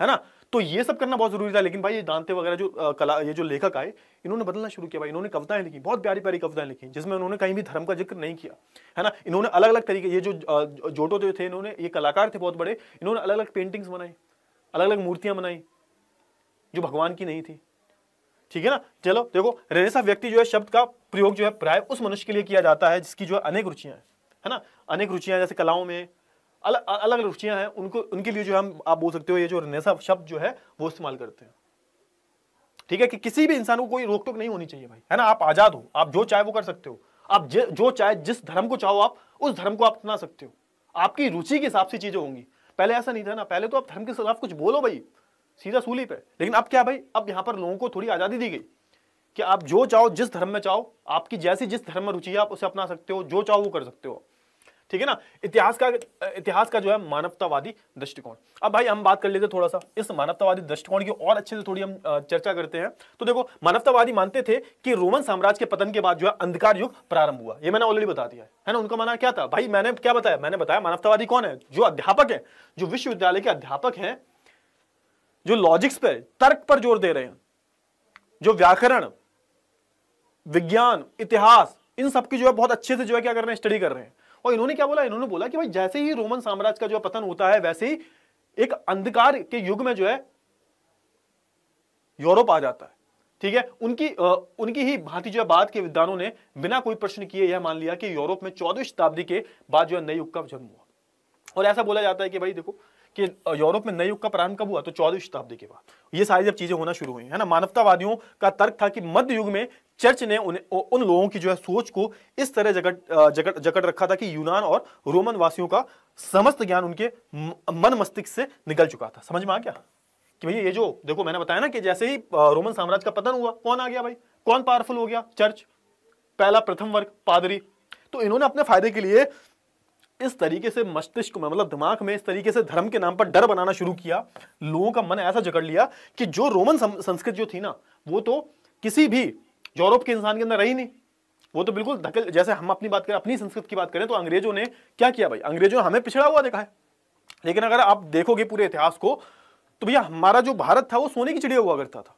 A: है ना तो ये सब करना बहुत जरूरी था लेकिन भाई ये दांते वगैरह जो आ, कला ये जो लेखक आए इन्होंने बदलना शुरू किया भाई इन्होंने कविताएं लिखी बहुत प्यारी प्यारी कविताएं लिखी जिसमें उन्होंने कहीं भी धर्म का जिक्र नहीं किया है ना इन्होंने अलग अलग तरीके ये जो जोटो जो थे इन्होंने ये कलाकार थे बहुत बड़े इन्होंने अलग अलग पेंटिंग्स बनाई अलग अलग मूर्तियां बनाई जो भगवान की नहीं थी ठीक है ना चलो देखो रेसा व्यक्ति जो है शब्द का प्रयोग जो है प्राय उस मनुष्य के लिए किया जाता है जिसकी जो है अनेक रुचियां है ना अनेक रुचियां जैसे कलाओं में अलग अलग रुचियां हैं उनको उनके लिए जो हम आप बोल सकते हो ये जो रनेसा शब्द जो है वो इस्तेमाल करते हैं ठीक है कि किसी भी इंसान को कोई रोक टोक नहीं होनी चाहिए भाई है ना आप आजाद हो आप जो चाहे वो कर सकते हो आप ज, जो चाहे जिस धर्म को चाहो आप उस धर्म को आप अपना सकते हो आपकी रुचि के हिसाब से चीजें होंगी पहले ऐसा नहीं था ना पहले तो आप धर्म के खिलाफ कुछ बोलो भाई सीधा सूली पे लेकिन अब क्या भाई अब यहाँ पर लोगों को थोड़ी आज़ादी दी गई कि आप जो चाहो जिस धर्म में चाहो आपकी जैसी जिस धर्म में रुचि है आप उसे अपना सकते हो जो चाहो वो कर सकते हो ठीक है ना इतिहास का इतिहास का जो है मानवतावादी दृष्टिकोण अब भाई हम बात कर लेते थोड़ा सा इस मानवतावादी दृष्टिकोण की और अच्छे से थोड़ी हम चर्चा करते हैं तो देखो मानवतावादी मानते थे कि रोमन साम्राज्य के पतन के बाद जो है अंधकार युग प्रारंभ हुआ ये मैंने ऑलरेडी बता दिया है ना उनका माना क्या था भाई मैंने क्या बताया मैंने बताया मानवतावादी कौन है जो अध्यापक है जो विश्वविद्यालय के अध्यापक है जो लॉजिक्स पर तर्क पर जोर दे रहे हैं जो व्याकरण विज्ञान इतिहास इन सब की जो है बहुत अच्छे से जो है क्या कर रहे हैं स्टडी कर रहे हैं और इन्होंने क्या बोला इन्होंने बोला कि भाई जैसे ही रोमन साम्राज्य का जो पतन होता है वैसे ही एक अंधकार के युग में जो है यूरोप आ जाता है ठीक है उनकी आ, उनकी ही भांति जो है बाद के विद्वानों ने बिना कोई प्रश्न किए यह मान लिया कि यूरोप में चौदह शताब्दी के बाद जो है नई युग का जन्म हुआ और ऐसा बोला जाता है कि भाई देखो कि यूरोप में नए युग का प्रारंभ कब हुआ तो चौदह शताब्दी के बाद ये सारी जब चीजें होना शुरू हुई है ना मानवतावादियों का तर्क था कि मध्य युग में चर्च ने उन, उन लोगों की जो है सोच को इस तरह जकड़ जकड़ जकड़ रखा था कि यूनान और रोमन वासियों का समस्त ज्ञान उनके मन मस्तिष्क से निकल चुका था समझ में आ गया कि भैया ये जो देखो मैंने बताया ना कि जैसे ही रोमन साम्राज्य का पतन हुआ कौन आ गया भाई कौन पावरफुल हो गया चर्च पहला प्रथम वर्ग पादरी तो इन्होंने अपने फायदे के लिए इस तरीके से मस्तिष्क में मतलब दिमाग में इस तरीके से धर्म के नाम पर डर बनाना शुरू किया लोगों का मन ऐसा जकड़ लिया कि जो रोमन संस्कृति जो थी ना वो तो किसी भी यूरोप के इंसान के अंदर रही नहीं वो तो बिल्कुल धकल जैसे हम अपनी बात करें अपनी संस्कृत की बात करें तो अंग्रेजों ने क्या किया भाई अंग्रेजों ने हमें पिछड़ा हुआ देखा है लेकिन अगर आप देखोगे पूरे इतिहास को तो भैया हमारा जो भारत था वो सोने की चिड़िया हुआ करता था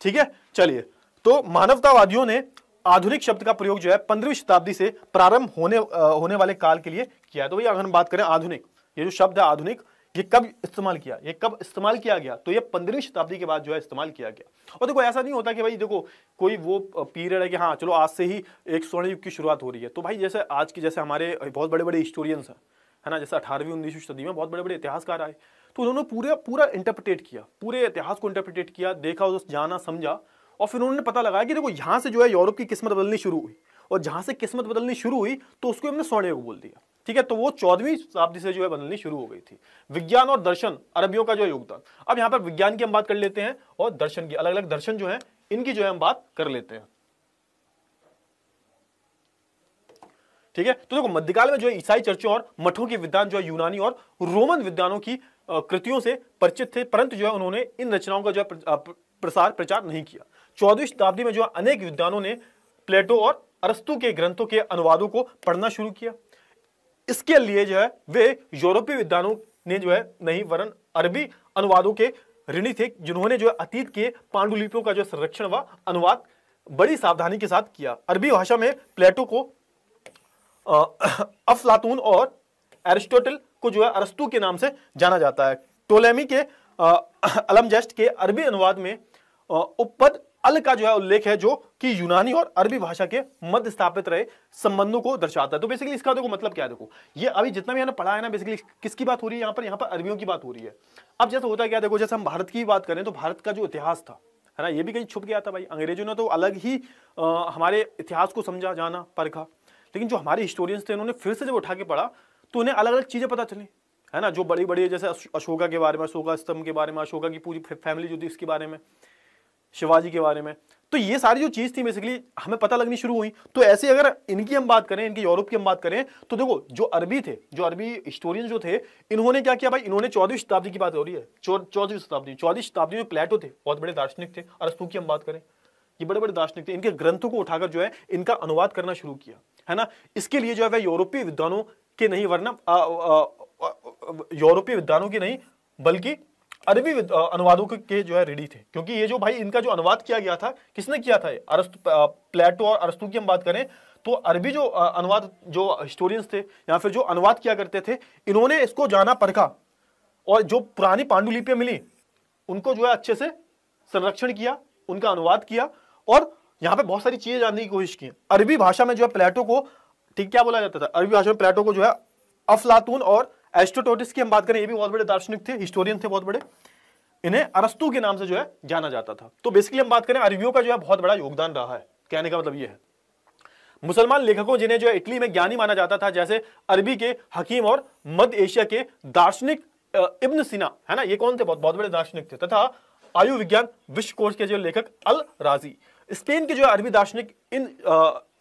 A: ठीक है चलिए तो मानवतावादियों ने आधुनिक शब्द का प्रयोग जो है पंद्रहवीं शताब्दी से प्रारंभ होने आ, होने वाले काल के लिए किया है तो भैया अगर हम बात करें आधुनिक ये जो शब्द है आधुनिक ये कब इस्तेमाल किया ये कब इस्तेमाल किया गया तो ये पंद्रहवीं शताब्दी के बाद जो है इस्तेमाल किया गया और देखो ऐसा नहीं होता कि भाई देखो कोई वो पीरियड है कि हाँ चलो आज से ही एक स्वर्ण युग की शुरुआत हो रही है तो भाई जैसे आज के जैसे हमारे बहुत बड़े बड़े हिस्टोरियंस हैं है ना जैसे अठारहवीं उन्नीसवीं सदी में बहुत बड़े बड़े इतिहासकार आए तो उन्होंने पूरे पूरा इंटरप्रिटेट किया पूरे इतिहास को इंटरप्रिटेट किया देखा उस जाना समझा और फिर उन्होंने पता लगाया कि देखो यहाँ से जो है यूरोप की किस्मत बदलनी शुरू हुई और जहाँ से किस्मत बदलनी शुरू हुई तो उसको हमने स्वर्ण युग बोल दिया ठीक है तो वो चौदहवीं शताब्दी से जो है बदलनी शुरू हो गई थी विज्ञान और दर्शन अरबियों का जो योगदान अब यहाँ पर विज्ञान की हम बात कर लेते हैं और दर्शन की अलग अलग दर्शन जो है इनकी जो है हम बात कर लेते हैं ठीक है तो देखो मध्यकाल में जो ईसाई चर्चों और मठों के विद्वान जो है यूनानी और रोमन विद्वानों की कृतियों से परिचित थे परंतु जो है उन्होंने इन रचनाओं का जो है प्रसार प्रचार नहीं किया चौदहवीं शताब्दी में जो है अनेक विद्वानों ने प्लेटो और अरस्तु के ग्रंथों के अनुवादों को पढ़ना शुरू किया इसके लिए जो है वे यूरोपीय विद्वानों ने जो है नहीं वरन अरबी अनुवादों के ऋणी थे जिन्होंने जो है अतीत के पांडुलिपियों का जो संरक्षण व अनुवाद बड़ी सावधानी के साथ किया अरबी भाषा में प्लेटो को अफलातून और एरिस्टोटल को जो है अरस्तु के नाम से जाना जाता है टोलेमी के अलमजस्ट के अरबी अनुवाद में उपपद अल का जो है उल्लेख है जो कि यूनानी और अरबी भाषा के मध्य स्थापित रहे संबंधों को दर्शाता है तो बेसिकली इसका देखो मतलब क्या है देखो ये अभी जितना भी पढ़ा है ना बेसिकली किसकी बात हो रही है यहाँ पर यहाँ पर अरबियों की बात हो रही है अब जैसे होता है क्या देखो जैसे हम भारत की बात करें तो भारत का जो इतिहास था है ना ये भी कहीं छुप गया था भाई अंग्रेजों ने तो अलग ही आ, हमारे इतिहास को समझा जाना परखा लेकिन जो हमारे हिस्टोरियंस थे उन्होंने फिर से जब उठा के पढ़ा तो उन्हें अलग अलग चीज़ें पता चली है ना जो बड़ी बड़ी जैसे अशोका के बारे में अशोका स्तंभ के बारे में अशोका की पूरी फैमिली जो थी उसके बारे में शिवाजी के बारे में तो ये सारी जो चीज़ थी बेसिकली हमें पता लगनी शुरू हुई तो ऐसे अगर इनकी हम बात करें इनकी यूरोप की हम बात करें तो देखो जो अरबी थे जो अरबी हिस्टोरियन जो थे इन्होंने क्या किया भाई इन्होंने चौदहवीं शताब्दी की बात हो रही है चौदहवीं शताब्दी चौदहवीं शताब्दी में प्लेटो थे बहुत बड़े दार्शनिक थे अरस्तु की हम बात करें ये बड़े बड़े दार्शनिक थे इनके ग्रंथों को उठाकर जो है इनका अनुवाद करना शुरू किया है ना इसके लिए जो है वह यूरोपीय विद्वानों के नहीं वरना यूरोपीय विद्वानों के नहीं बल्कि अरबी अनुवादों के जो है रेडी थे क्योंकि ये जो भाई इनका जो अनुवाद किया गया था किसने किया था अरस्तु प्लेटो और अरस्तु की हम बात करें तो अरबी जो अनुवाद जो हिस्टोरियंस थे या फिर जो अनुवाद किया करते थे इन्होंने इसको जाना परखा और जो पुरानी पांडुलिपियां मिली उनको जो है अच्छे से संरक्षण किया उनका अनुवाद किया और यहाँ पे बहुत सारी चीज़ें जानने की कोशिश की अरबी भाषा में जो है प्लेटो को ठीक क्या बोला जाता था अरबी भाषा में प्लेटो को जो है अफलातून और एस्टोटोटिस की हम बात करें ये भी बहुत बड़े दार्शनिक थे हिस्टोरियन थे बहुत बड़े इन्हें अरस्तु के नाम से जो है जाना जाता था तो बेसिकली हम बात करें अरबियों का जो है बहुत बड़ा योगदान रहा है कहने का मतलब ये है मुसलमान लेखकों जिन्हें जो है इटली में ज्ञानी माना जाता था जैसे अरबी के हकीम और मध्य एशिया के दार्शनिक इब्न सिना है ना ये कौन थे बहुत बहुत बड़े दार्शनिक थे तथा आयु विज्ञान विश्व कोर्स के जो लेखक अल राजी स्पेन के जो अरबी दार्शनिक इन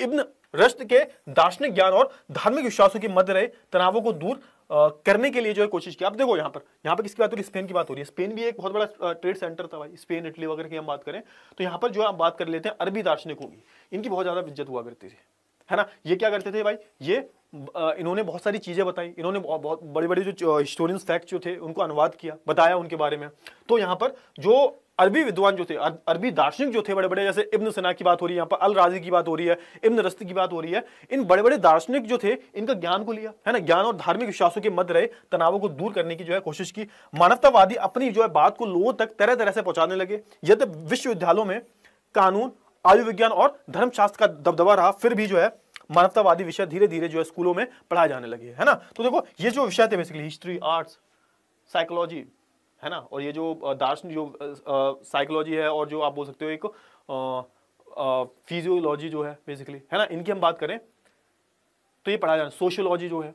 A: इब्न रश्त के दार्शनिक ज्ञान और धार्मिक विश्वासों के मध्य रहे तनावों को दूर करने के लिए जो है कोशिश की आप देखो यहाँ पर यहाँ पर किसकी बात हो रही है स्पेन की बात हो रही है स्पेन भी एक बहुत बड़ा ट्रेड सेंटर था भाई स्पेन इटली वगैरह की हम बात करें तो यहाँ पर जो है आप बात कर लेते हैं अरबी दार्शनिकों की इनकी बहुत ज़्यादा इज्जत हुआ करती थी है ना ये क्या करते थे भाई ये इन्होंने बहुत सारी चीज़ें बताई इन्होंने बहुत बड़े बड़े जो हिस्टोरियंस फैक्ट जो थे उनको अनुवाद किया बताया उनके बारे में तो यहाँ पर जो अरबी विद्वान जो थे अरबी दार्शनिक जो थे बड़े बड़े जैसे इब्न सना की बात हो रही है यहाँ पर अल राजी की बात हो रही है इब्न रस्त की बात हो रही है इन बड़े बड़े दार्शनिक जो थे इनका ज्ञान को लिया है ना ज्ञान और धार्मिक विश्वासों के मध्य रहे तनावों को दूर करने की जो है कोशिश की मानवतावादी अपनी जो है बात को लोगों तक तरह तरह से पहुंचाने लगे यदि विश्वविद्यालयों में कानून आयुर्विज्ञान और धर्मशास्त्र का दबदबा रहा फिर भी जो है मानवतावादी विषय धीरे धीरे जो है स्कूलों में पढ़ाए जाने लगे है ना तो देखो ये जो विषय थे बेसिकली हिस्ट्री आर्ट्स साइकोलॉजी है ना और ये जो दार्शनिक जो साइकोलॉजी है और जो आप बोल सकते हो एक फिजियोलॉजी जो है बेसिकली है ना इनकी हम बात करें तो ये पढ़ाया जा रहा है सोशियोलॉजी जो है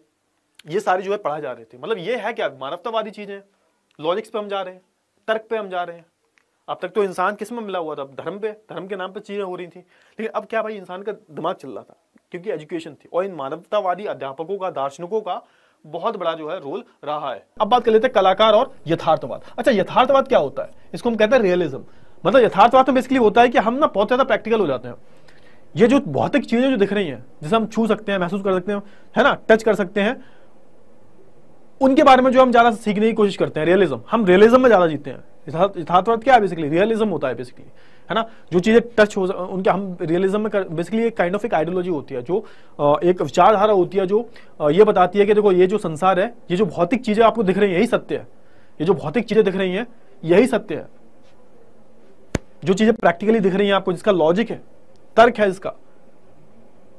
A: ये सारे जो है पढ़ाए जा रहे थे मतलब ये है क्या मानवतावादी चीज़ें लॉजिक्स पे हम जा रहे हैं तर्क पे हम जा रहे हैं अब तक तो इंसान किस में मिला हुआ था धर्म पे धर्म के नाम पे चीज़ें हो रही थी लेकिन अब क्या भाई इंसान का दिमाग चल रहा था क्योंकि एजुकेशन थी और इन मानवतावादी अध्यापकों का दार्शनिकों का बहुत बड़ा जो है रोल रहा है अब बात कर लेते हैं कलाकार और यथार्थवाद अच्छा यथार्थवाद क्या होता है इसको हम कहते हैं रियलिज्म मतलब यथार्थवाद तो बेसिकली होता है कि हम ना बहुत ज्यादा प्रैक्टिकल हो जाते हैं ये जो भौतिक चीजें जो दिख रही हैं जिसे हम छू सकते हैं महसूस कर सकते हैं है ना टच कर सकते हैं उनके बारे में जो हम ज्यादा सीखने की कोशिश करते हैं रियलिज्म हम रियलिज्म में ज्यादा जीते हैं यथार्थवाद क्या है बेसिकली रियलिज्म होता है बेसिकली है ना जो चीज़ें टच हो उनके हम रियलिज्म में कर, बेसिकली एक काइंड ऑफ एक आइडियोलॉजी होती है जो एक विचारधारा होती है जो ये बताती है कि देखो ये जो संसार है ये जो भौतिक चीज़ें आपको दिख रही है यही सत्य है ये जो भौतिक चीज़ें दिख रही है यही सत्य है जो चीज़ें प्रैक्टिकली दिख रही है आपको जिसका लॉजिक है तर्क है इसका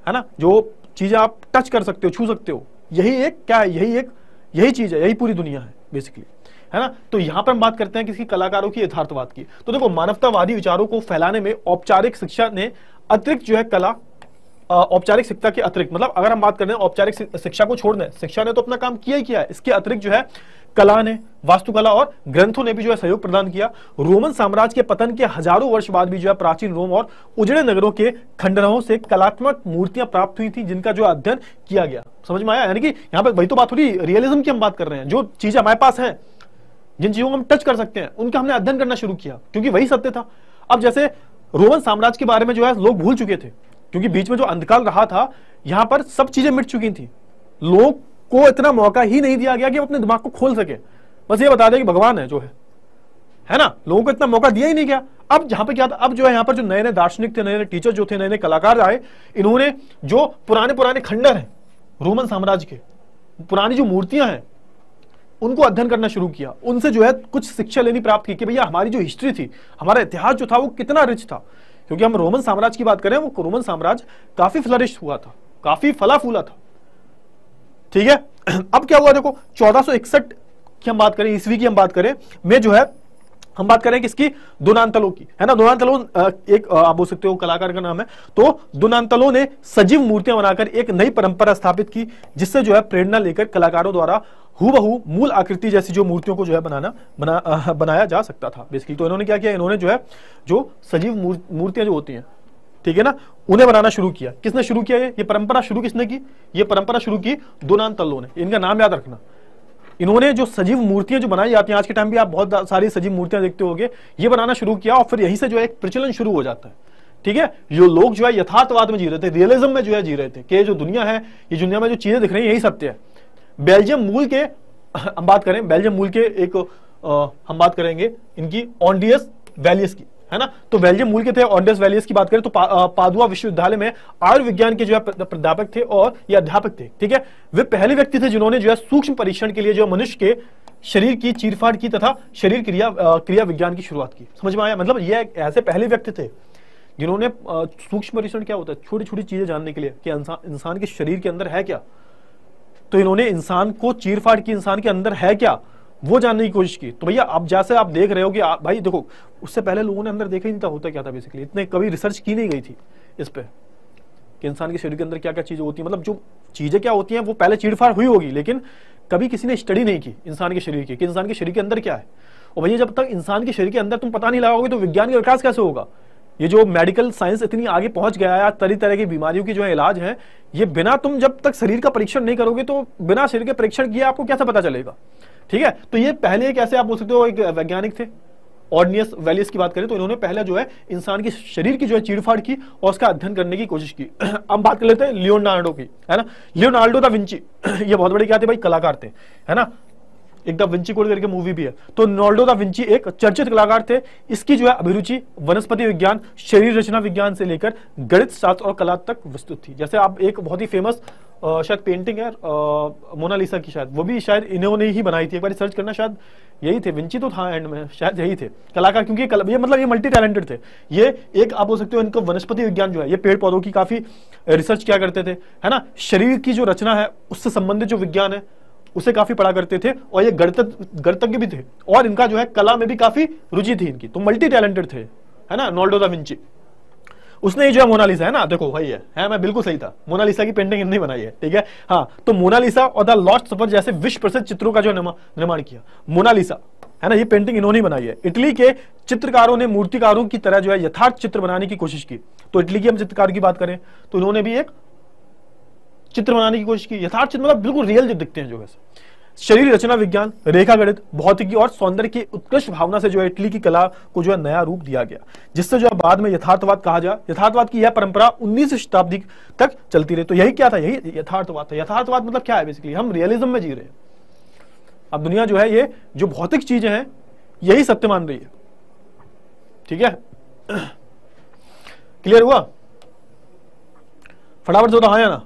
A: है ना जो चीज़ें आप टच कर सकते हो छू सकते हो यही एक क्या है यही एक यही चीज़ है यही पूरी दुनिया है बेसिकली है ना तो यहां पर हम बात करते हैं किसी कलाकारों की यथार्थवाद की तो देखो मानवतावादी विचारों को फैलाने में औपचारिक शिक्षा ने अतिरिक्त जो है कला औपचारिक शिक्षा के अतिरिक्त मतलब अगर हम बात करें औपचारिक शिक्षा को छोड़ने शिक्षा ने तो अपना काम किया ही किया है इसके अतिरिक्त जो है कला ने वास्तुकला और ग्रंथों ने भी जो है सहयोग प्रदान किया रोमन साम्राज्य के पतन के हजारों वर्ष बाद भी जो है प्राचीन रोम और उजड़े नगरों के खंडनों से कलात्मक मूर्तियां प्राप्त हुई थी जिनका जो अध्ययन किया गया समझ में आया यानी कि यहाँ पर वही तो बात हो रही रियलिज्म की हम बात कर रहे हैं जो चीजें हमारे पास है जिन चीजों को हम टच कर सकते हैं उनका हमने अध्ययन करना शुरू किया क्योंकि वही सत्य था अब जैसे रोमन साम्राज्य के बारे में जो है लोग भूल चुके थे क्योंकि बीच में जो अंधकाल रहा था यहां पर सब चीजें मिट चुकी थी लोग को इतना मौका ही नहीं दिया गया कि अपने दिमाग को खोल सके बस ये बता दें कि भगवान है जो है है ना लोगों को इतना मौका दिया ही नहीं गया अब जहां पे क्या था अब जो है यहाँ पर जो नए नए दार्शनिक थे नए नए टीचर जो थे नए नए कलाकार आए इन्होंने जो पुराने पुराने खंडर हैं रोमन साम्राज्य के पुरानी जो मूर्तियां हैं उनको अध्ययन करना शुरू किया उनसे जो है कुछ शिक्षा लेनी प्राप्त की कि भैया हमारी जो हिस्ट्री थी हमारा इतिहास जो था वो कितना रिच था क्योंकि हम रोमन साम्राज्य की बात करें वो रोमन साम्राज्य काफी फ्लरिश हुआ था काफी फला फूला था ठीक है अब क्या हुआ देखो चौदह की हम बात करें ईस्वी की हम बात करें में जो है हम बात करें किसकी दुनांतलो की है ना दुनांतलो एक आप बोल सकते हो कलाकार का नाम है तो दुनांतलो ने सजीव मूर्तियां बनाकर एक नई परंपरा स्थापित की जिससे जो है प्रेरणा लेकर कलाकारों द्वारा हु मूल आकृति जैसी जो मूर्तियों को जो है बनाना बना आ, बनाया जा सकता था बेसिकली तो इन्होंने क्या किया इन्होंने जो है जो सजीव मूर्तियां जो होती हैं ठीक है ना उन्हें बनाना शुरू किया किसने शुरू किया ये ये परंपरा शुरू किसने की ये परंपरा शुरू की दोनान तल्लो ने इनका नाम याद रखना इन्होंने जो सजीव मूर्तियां जो बनाई जाती हैं आज के टाइम भी आप बहुत सारी सजीव मूर्तियां देखते होंगे ये बनाना शुरू किया और फिर यहीं से जो है एक प्रचलन शुरू हो जाता है ठीक है जो लोग जो है यथार्थवाद में जी रहे थे रियलिज्म में जो है जी रहे थे कि जो दुनिया है ये दुनिया में जो चीजें दिख रही है यही सत्य है बेल्जियम मूल के हम बात करें बेल्जियम मूल के एक आ, हम बात करेंगे इनकी ऑनडियस वैलियस की है ना तो बेल्जियम मूल के थे ऑनडियस वैलियस की बात करें तो पा, आ, पादुआ विश्वविद्यालय में आयुर्विज्ञान के जो है प्राध्यापक थे और ये अध्यापक थे ठीक है वे पहले व्यक्ति थे जिन्होंने जो है सूक्ष्म परीक्षण के लिए जो मनुष्य के शरीर की चीरफाड़ की तथा शरीर क्रिया क्रिया विज्ञान की शुरुआत की समझ में आया मतलब ये ऐसे पहले व्यक्ति थे जिन्होंने सूक्ष्म परीक्षण क्या होता है छोटी छोटी चीजें जानने के लिए कि इंसान के शरीर के अंदर है क्या तो इन्होंने इंसान को चीरफाड़ की इंसान के अंदर है क्या वो जानने की कोशिश की तो भैया आप जैसे आप देख रहे हो कि भाई देखो उससे पहले लोगों ने अंदर देखा ही नहीं था होता क्या था बेसिकली इतने कभी रिसर्च की नहीं गई थी इस पर कि इंसान के शरीर के अंदर क्या क्या चीज़ें होती हैं मतलब जो चीज़ें क्या होती हैं वो पहले चीड़फाड़ हुई होगी लेकिन कभी किसी ने स्टडी नहीं की इंसान के शरीर की कि इंसान के शरीर के अंदर क्या है और भैया जब तक इंसान के शरीर के अंदर तुम पता नहीं लगाओगे तो विज्ञान का विकास कैसे होगा ये जो मेडिकल साइंस इतनी आगे पहुंच गया है तरह तरह की बीमारियों की जो है इलाज है ये बिना तुम जब तक शरीर का परीक्षण नहीं करोगे तो बिना शरीर के परीक्षण किए आपको कैसे पता चलेगा ठीक है तो ये पहले कैसे आप बोल सकते हो एक वैज्ञानिक थे ऑर्डनियस वैलियस की बात करें तो इन्होंने पहले जो है इंसान की शरीर की जो है चीड़फाड़ की और उसका अध्ययन करने की कोशिश की अब बात कर लेते हैं लियोनार्डो की है ना लियोनार्डो दा विंची ये बहुत बड़े क्या थे भाई कलाकार थे है ना एक द विंची कोड करके मूवी भी है तो नोल्डो दा विंची एक चर्चित कलाकार थे इसकी जो है अभिरुचि वनस्पति विज्ञान शरीर रचना विज्ञान से लेकर गणित शास्त्र और कला तक विस्तृत थी जैसे आप एक बहुत ही फेमस शायद पेंटिंग है मोनालिसा की शायद वो भी शायद इन्होंने ही बनाई थी एक बार सर्च करना शायद यही थे विंची तो था एंड में शायद यही थे कलाकार क्योंकि कल, ये मतलब ये मल्टी टैलेंटेड थे ये एक आप बोल सकते हो इनको वनस्पति विज्ञान जो है ये पेड़ पौधों की काफी रिसर्च क्या करते थे है ना शरीर की जो रचना है उससे संबंधित जो विज्ञान है उसे काफी पढ़ा करते थे और ये गणतज्ञ भी थे और इनका जो है कला में भी काफी रुचि थी इनकी तो मल्टी टैलेंटेड थे है ना नोल्डो दा विंची उसने जो है मोनालिसा है ना देखो भाई है, है मैं बिल्कुल सही था मोनालिसा की पेंटिंग इन्होंने बनाई है ठीक है हाँ तो मोनालिसा और द लॉस्ट सफर जैसे विश्व प्रसिद्ध चित्रों का जो निर्माण किया मोनालिसा है ना ये पेंटिंग इन्होंने बनाई है इटली के चित्रकारों ने मूर्तिकारों की तरह जो है यथार्थ चित्र बनाने की कोशिश की तो इटली के हम चित्रकार की बात करें तो इन्होंने भी एक चित्र बनाने की कोशिश की यथार्थ चित्र मतलब बिल्कुल रियल जो दिखते हैं जो है शरीर रचना विज्ञान रेखा गणित भौतिकी और सौंदर्य की उत्कृष्ट भावना से जो है इटली की कला को जो है नया रूप दिया गया जिससे जो है बाद में यथार्थवाद कहा जाए यथार्थवाद की यह परंपरा 19वीं शताब्दी तक चलती रही तो यही क्या था यही यथार्थवाद था यथार्थवाद मतलब क्या है बेसिकली हम रियलिज्म में जी रहे हैं अब दुनिया जो है ये जो भौतिक चीजें हैं यही सत्य मान रही है ठीक है क्लियर हुआ फटाफट तो आया ना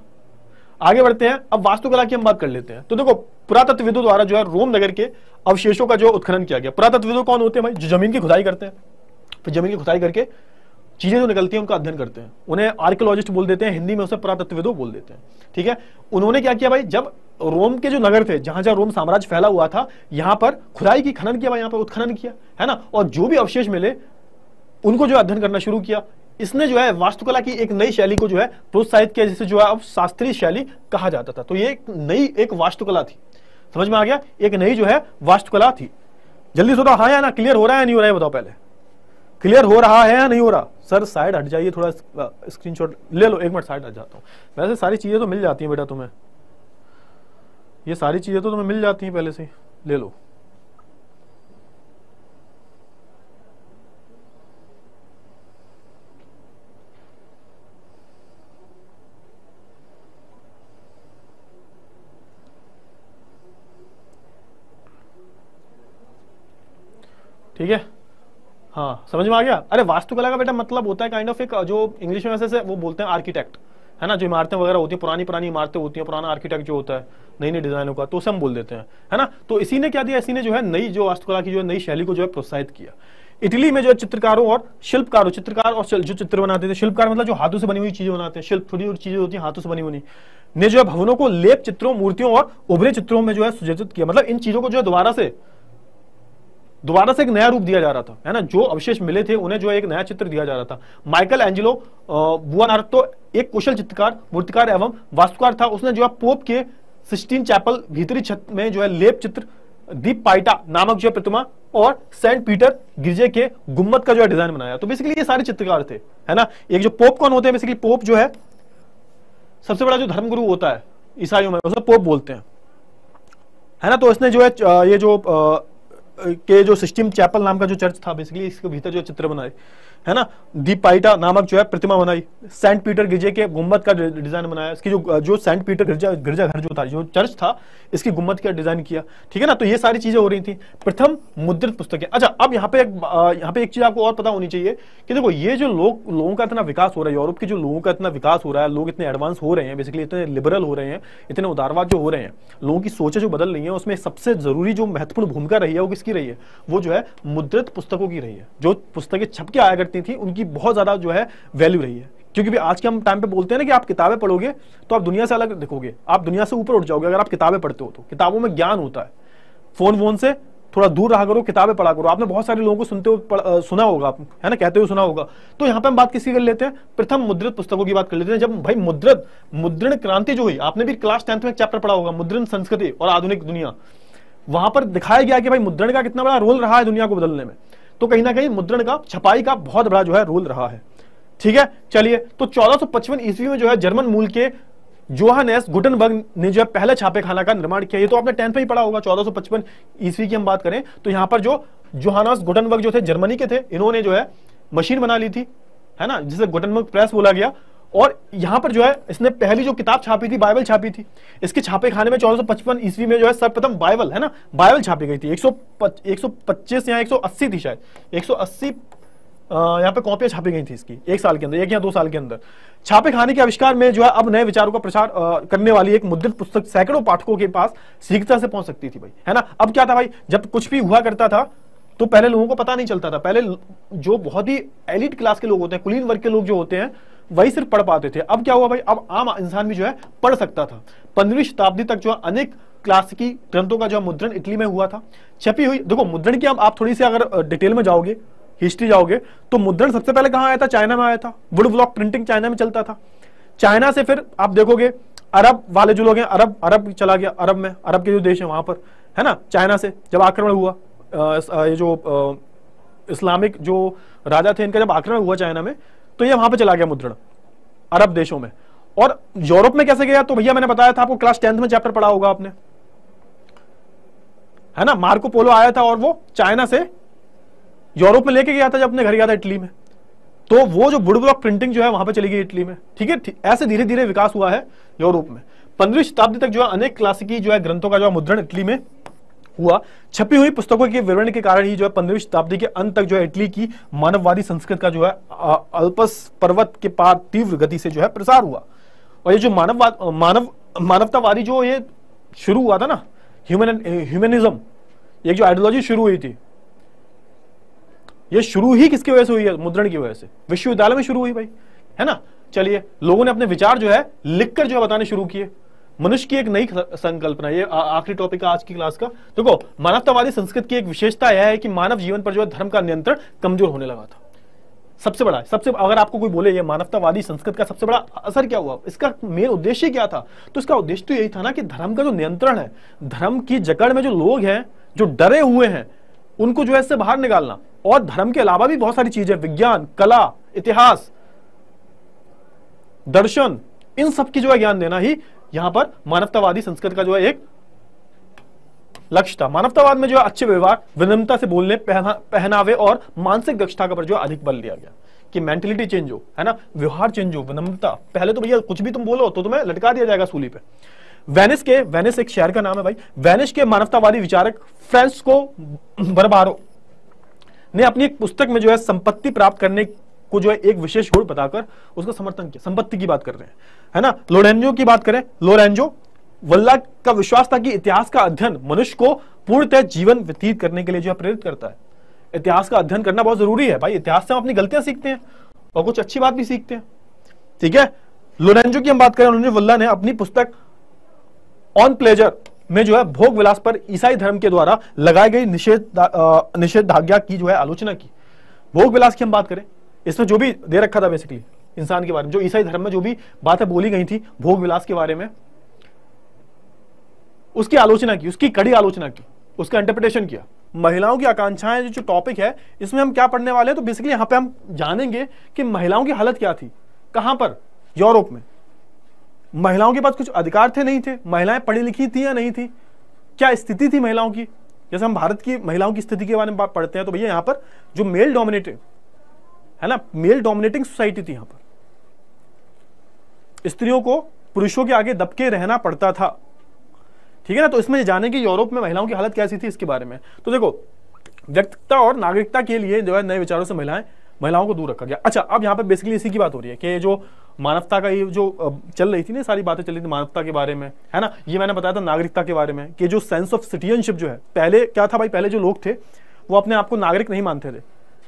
A: आगे बढ़ते हैं अब वास्तुकला की हम बात कर लेते हैं तो देखो पुरातत्वविदों द्वारा जो है रोम नगर के अवशेषों का जो उत्खनन किया गया पुरातत्वविदों कौन होते हैं भाई जो जमीन की खुदाई करते हैं फिर जमीन की खुदाई करके चीजें जो निकलती हैं उनका अध्ययन करते हैं उन्हें आर्कियोलॉजिस्ट बोल देते हैं हिंदी में उसे पुरातत्वविदों बोल देते हैं ठीक है उन्होंने क्या किया भाई जब रोम के जो नगर थे जहां जहां रोम साम्राज्य फैला हुआ था यहां पर खुदाई की खनन किया भाई यहां पर उत्खनन किया है ना और जो भी अवशेष मिले उनको जो अध्ययन करना शुरू किया इसने जो है वास्तुकला की एक नई शैली को जो है प्रोत्साहित किया जिसे जो है अब शास्त्रीय शैली कहा जाता था तो ये एक नई एक वास्तुकला थी समझ में आ गया एक नई जो है वास्तुकला थी जल्दी से बताओ हाँ या ना क्लियर हो रहा है नहीं हो रहा है बताओ पहले क्लियर हो रहा है या नहीं हो रहा सर साइड हट जाइए थोड़ा स्क्रीन ले लो एक मिनट साइड हट जाता हूँ वैसे सारी चीज़ें तो मिल जाती है बेटा तुम्हें ये सारी चीज़ें तो तुम्हें मिल जाती हैं पहले से ले लो ठीक है हाँ समझ में आ गया अरे वास्तुकला का बेटा मतलब होता है काइंड ऑफ एक जो इंग्लिश में वैसे वो बोलते हैं आर्किटेक्ट है ना जो इमारतें वगैरह होती हैं पुरानी पुरानी इमारतें होती हैं पुराना आर्किटेक्ट जो होता है नई नई डिजाइनों का तो उसे हम बोल देते हैं है ना तो इसी ने क्या दिया इसी ने जो है नई जो वास्तुकला की जो है नई शैली को जो है प्रोत्साहित किया इटली में जो है चित्रकारों और शिल्पकारों चित्रकार और जो चित्र बनाते थे शिल्पकार मतलब जो हाथों से बनी हुई चीजें बनाते हैं शिल्प थोड़ी और चीजें होती हैं हाथों से बनी हुई ने जो है भवनों को लेप चित्रों मूर्तियों और उभरे चित्रों में जो है सुजित किया मतलब इन चीजों को जो है दोबारा से दोबारा से एक नया रूप दिया जा रहा था है ना जो अवशेष मिले थे उन्हें जो एक नया चित्र दिया जा रहा था माइकल एंजिलो बुआनार्थ तो एक कुशल चित्रकार मूर्तिकार एवं वास्तुकार था उसने जो है पोप के सिस्टीन चैपल भीतरी छत में जो है लेप चित्र दीप पाइटा नामक जो है प्रतिमा और सेंट पीटर गिरजे के गुम्मत का जो है डिजाइन बनाया तो बेसिकली ये सारे चित्रकार थे है ना एक जो पोप कौन होते हैं बेसिकली पोप जो है सबसे बड़ा जो धर्मगुरु होता है ईसाइयों में उसे पोप बोलते हैं है ना तो इसने जो है ये जो के जो सिस्टम चैपल नाम का जो चर्च था बेसिकली इसके भीतर जो चित्र बनाए है ना दीपाइटा नामक जो है प्रतिमा बनाई सेंट पीटर गिरजे के गुम्बद का डिजाइन बनाया इसकी जो जो सेंट पीटर गिरजा गिरजा घर जो था जो चर्च था इसकी गुम्बद का डिजाइन किया ठीक है ना तो ये सारी चीजें हो रही थी प्रथम मुद्रित पुस्तकें अच्छा अब यहाँ पे एक यहाँ पे एक चीज आपको और पता होनी चाहिए कि देखो ये जो लोग लोगों का इतना विकास हो रहा है यूरोप के जो लोगों का इतना विकास हो रहा है लोग इतने एडवांस हो रहे हैं बेसिकली इतने लिबरल हो रहे हैं इतने उदारवाद जो हो रहे हैं लोगों की सोचें जो बदल रही है उसमें सबसे जरूरी जो महत्वपूर्ण भूमिका रही है वो किसकी रही है वो जो है मुद्रित पुस्तकों की रही है जो पुस्तकें छपके आया करती थी उनकी बहुत ज़्यादा जो है वैल्यू रही है क्योंकि भी आज के हम टाइम पे बोलते हैं ना कि आप किताबें पढ़ोगे तो आप दुनिया से अलग देखोगे आप दुनिया से ऊपर उठ जाओगे अगर आप किताबें पढ़ते हो तो किताबों में ज्ञान होता है फोन वोन से थोड़ा दूर रहा करो किताबें पढ़ा करो आपने बहुत सारे लोगों को सुनते हो सुना होगा है ना कहते हुए सुना होगा तो यहाँ पे हम बात किसकी कर लेते हैं प्रथम मुद्रित पुस्तकों की बात कर लेते हैं जब भाई मुद्रित मुद्रण क्रांति जो हुई आपने भी क्लास टेंथ में चैप्टर पढ़ा होगा मुद्रण संस्कृति और आधुनिक दुनिया वहां पर दिखाया गया कि भाई मुद्रण का कितना बड़ा रोल रहा है दुनिया को बदलने में तो कहीं ना कहीं मुद्रण का छपाई का बहुत बड़ा जो है रोल रहा है ठीक है चलिए तो चौदह ईस्वी में जो है जर्मन मूल के जोहानेस गुटनबर्ग ने जो है पहले छापेखाना का निर्माण किया ये तो आपने टेंथ में ही पढ़ा होगा 1455 ईस्वी की हम बात करें तो यहां पर जो जोहानस गुटनबर्ग जो थे जर्मनी के थे इन्होंने जो है मशीन बना ली थी है ना जिसे गुटनबर्ग प्रेस बोला गया और यहां पर जो है इसने पहली जो किताब छापी थी बाइबल छापी थी इसके छापे खाने में चौदह ईस्वी में जो है सर्वप्रथम बाइबल है ना बाइबल छापी गई थी एक सौ या एक थी शायद एक यहाँ पे कॉपियां छापी गई थी इसकी एक साल के अंदर एक या दो साल के अंदर छापे खाने के आविष्कार में जो है अब नए विचारों का प्रचार करने वाली एक मुद्रित पुस्तक सैकड़ों पाठकों के पास शीघ्रता से पहुंच सकती थी भाई है ना अब क्या था भाई जब कुछ भी हुआ करता था तो पहले लोगों को पता नहीं चलता था पहले जो बहुत ही एलिट क्लास के लोग होते हैं कुलीन वर्ग के लोग जो होते हैं वही सिर्फ पढ़ पाते थे अब क्या हुआ भाई अब आम इंसान भी जो है पढ़ सकता था पंद्रहवीं शताब्दी तक जो है अनेक क्लासिकी ग्रंथों का जो मुद्रण इटली में हुआ था छपी हुई देखो मुद्रण की आप थोड़ी सी अगर डिटेल में जाओगे हिस्ट्री जाओगे तो मुद्रण सबसे पहले कहां आया था चाइना में आया था वुड ब्लॉक प्रिंटिंग चाइना में चलता था चाइना से फिर आप देखोगे अरब वाले जो लोग हैं अरब अरब चला गया अरब में अरब के जो देश है वहां पर है ना चाइना से जब आक्रमण हुआ ये जो इस्लामिक जो राजा थे इनका जब आक्रमण हुआ चाइना में तो ये वहां पर चला गया मुद्रण अरब देशों में और यूरोप में कैसे गया तो भैया मैंने बताया था आपको क्लास टेंथ में चैप्टर पढ़ा होगा आपने है ना मार्को पोलो आया था और वो चाइना से यूरोप में लेके गया था जब अपने घर गया था इटली में तो वो जो वुड ब्लॉक प्रिंटिंग जो है वहां पर चली गई इटली में ठीक है ऐसे धीरे धीरे विकास हुआ है यूरोप में पंद्रह शताब्दी तक जो है अनेक क्लासिकी जो है ग्रंथों का जो है मुद्रण इटली में हुआ छपी हुई पुस्तकों के विवरण के कारण ही जो है पंद्रहवीं शताब्दी के अंत तक जो है इटली की मानववादी संस्कृत का जो है अल्पस पर्वत के पार तीव्र गति से जो है प्रसार हुआ और ये जो मानववाद मानव मानवतावादी जो ये शुरू हुआ था ना ह्यूमन ह्यूमनिज्म एक जो आइडियोलॉजी शुरू हुई थी ये शुरू ही किसकी वजह से हुई है मुद्रण की वजह से विश्वविद्यालय में शुरू हुई भाई है ना चलिए लोगों ने अपने विचार जो है लिखकर जो है बताने शुरू किए मनुष्य की एक नई संकल्पना ये आखिरी टॉपिक आज की क्लास का देखो तो मानवतावादी संस्कृत की एक विशेषता यह है कि मानव जीवन पर जो है धर्म का नियंत्रण कमजोर होने लगा था सबसे बड़ा सबसे अगर आपको कोई बोले ये मानवतावादी संस्कृत का सबसे बड़ा असर क्या हुआ इसका मेन उद्देश्य क्या था तो इसका उद्देश्य तो यही था ना कि धर्म का जो नियंत्रण है धर्म की जकड़ में जो लोग हैं जो डरे हुए हैं उनको जो है इससे बाहर निकालना और धर्म के अलावा भी बहुत सारी चीजें विज्ञान कला इतिहास दर्शन इन सब की जो है ज्ञान देना ही यहां पर मानवतावादी संस्कृत का जो है एक लक्ष्य था मानवतावाद में जो अच्छे व्यवहार विनम्रता से बोलने पहनावे और मानसिक दक्षता का पर जो अधिक बल दिया गया कि मेंटेलिटी चेंज हो है ना व्यवहार चेंज हो विनम्रता पहले तो भैया कुछ भी तुम बोलो तो तुम्हें लटका दिया जाएगा सूली पे वेनिस के वेनिस एक शहर का नाम है भाई वेनिस के मानवतावादी विचारक फ्रेंस को बरबारो ने अपनी एक पुस्तक में जो है संपत्ति प्राप्त करने को जो है एक विशेष गुण बताकर उसका समर्थन किया संपत्ति की बात कर रहे हैं है ना लोरेंजो की बात करें लोरेंजो वल्ला का विश्वास था कि इतिहास का अध्ययन मनुष्य को पूर्णतः जीवन व्यतीत करने के लिए जो है प्रेरित करता है इतिहास का अध्ययन करना बहुत जरूरी है भाई इतिहास से हम अपनी गलतियां सीखते हैं और कुछ अच्छी बात भी सीखते हैं ठीक है लोरेंजो की हम बात करें उन्होंने वल्ला ने अपनी पुस्तक ऑन प्लेजर में जो है भोग विलास पर ईसाई धर्म के द्वारा लगाई गई निषेध निषेधाज्ञा की जो है आलोचना की भोग विलास की हम बात करें इसमें जो भी दे रखा था बेसिकली इंसान के बारे में जो ईसाई धर्म में जो भी बातें बोली गई थी भोग विलास के बारे में उसकी आलोचना की उसकी कड़ी आलोचना की उसका इंटरप्रिटेशन किया महिलाओं की आकांक्षाएं जो, टॉपिक है इसमें हम क्या पढ़ने वाले हैं तो बेसिकली यहां पे हम जानेंगे कि महिलाओं की हालत क्या थी कहां पर यूरोप में महिलाओं के पास कुछ अधिकार थे नहीं थे महिलाएं पढ़ी लिखी थी या नहीं थी क्या स्थिति थी महिलाओं की जैसे हम भारत की महिलाओं की स्थिति के बारे में पढ़ते हैं तो भैया यहां पर जो मेल डोमिनेटेड है ना मेल डोमिनेटिंग सोसाइटी थी यहां पर स्त्रियों को पुरुषों के आगे दबके रहना पड़ता था ठीक है ना तो इसमें जाने कि यूरोप में महिलाओं की हालत कैसी थी इसके बारे में तो देखो व्यक्तिता और नागरिकता के लिए जो है नए विचारों से महिलाएं महिलाओं को दूर रखा गया अच्छा अब यहाँ पर बेसिकली इसी की बात हो रही है कि जो मानवता का ये जो चल रही थी ना सारी बातें चल रही थी मानवता के बारे में है ना ये मैंने बताया था नागरिकता के बारे में कि जो सेंस ऑफ सिटीजनशिप जो है पहले क्या था भाई पहले जो लोग थे वो अपने आप को नागरिक नहीं मानते थे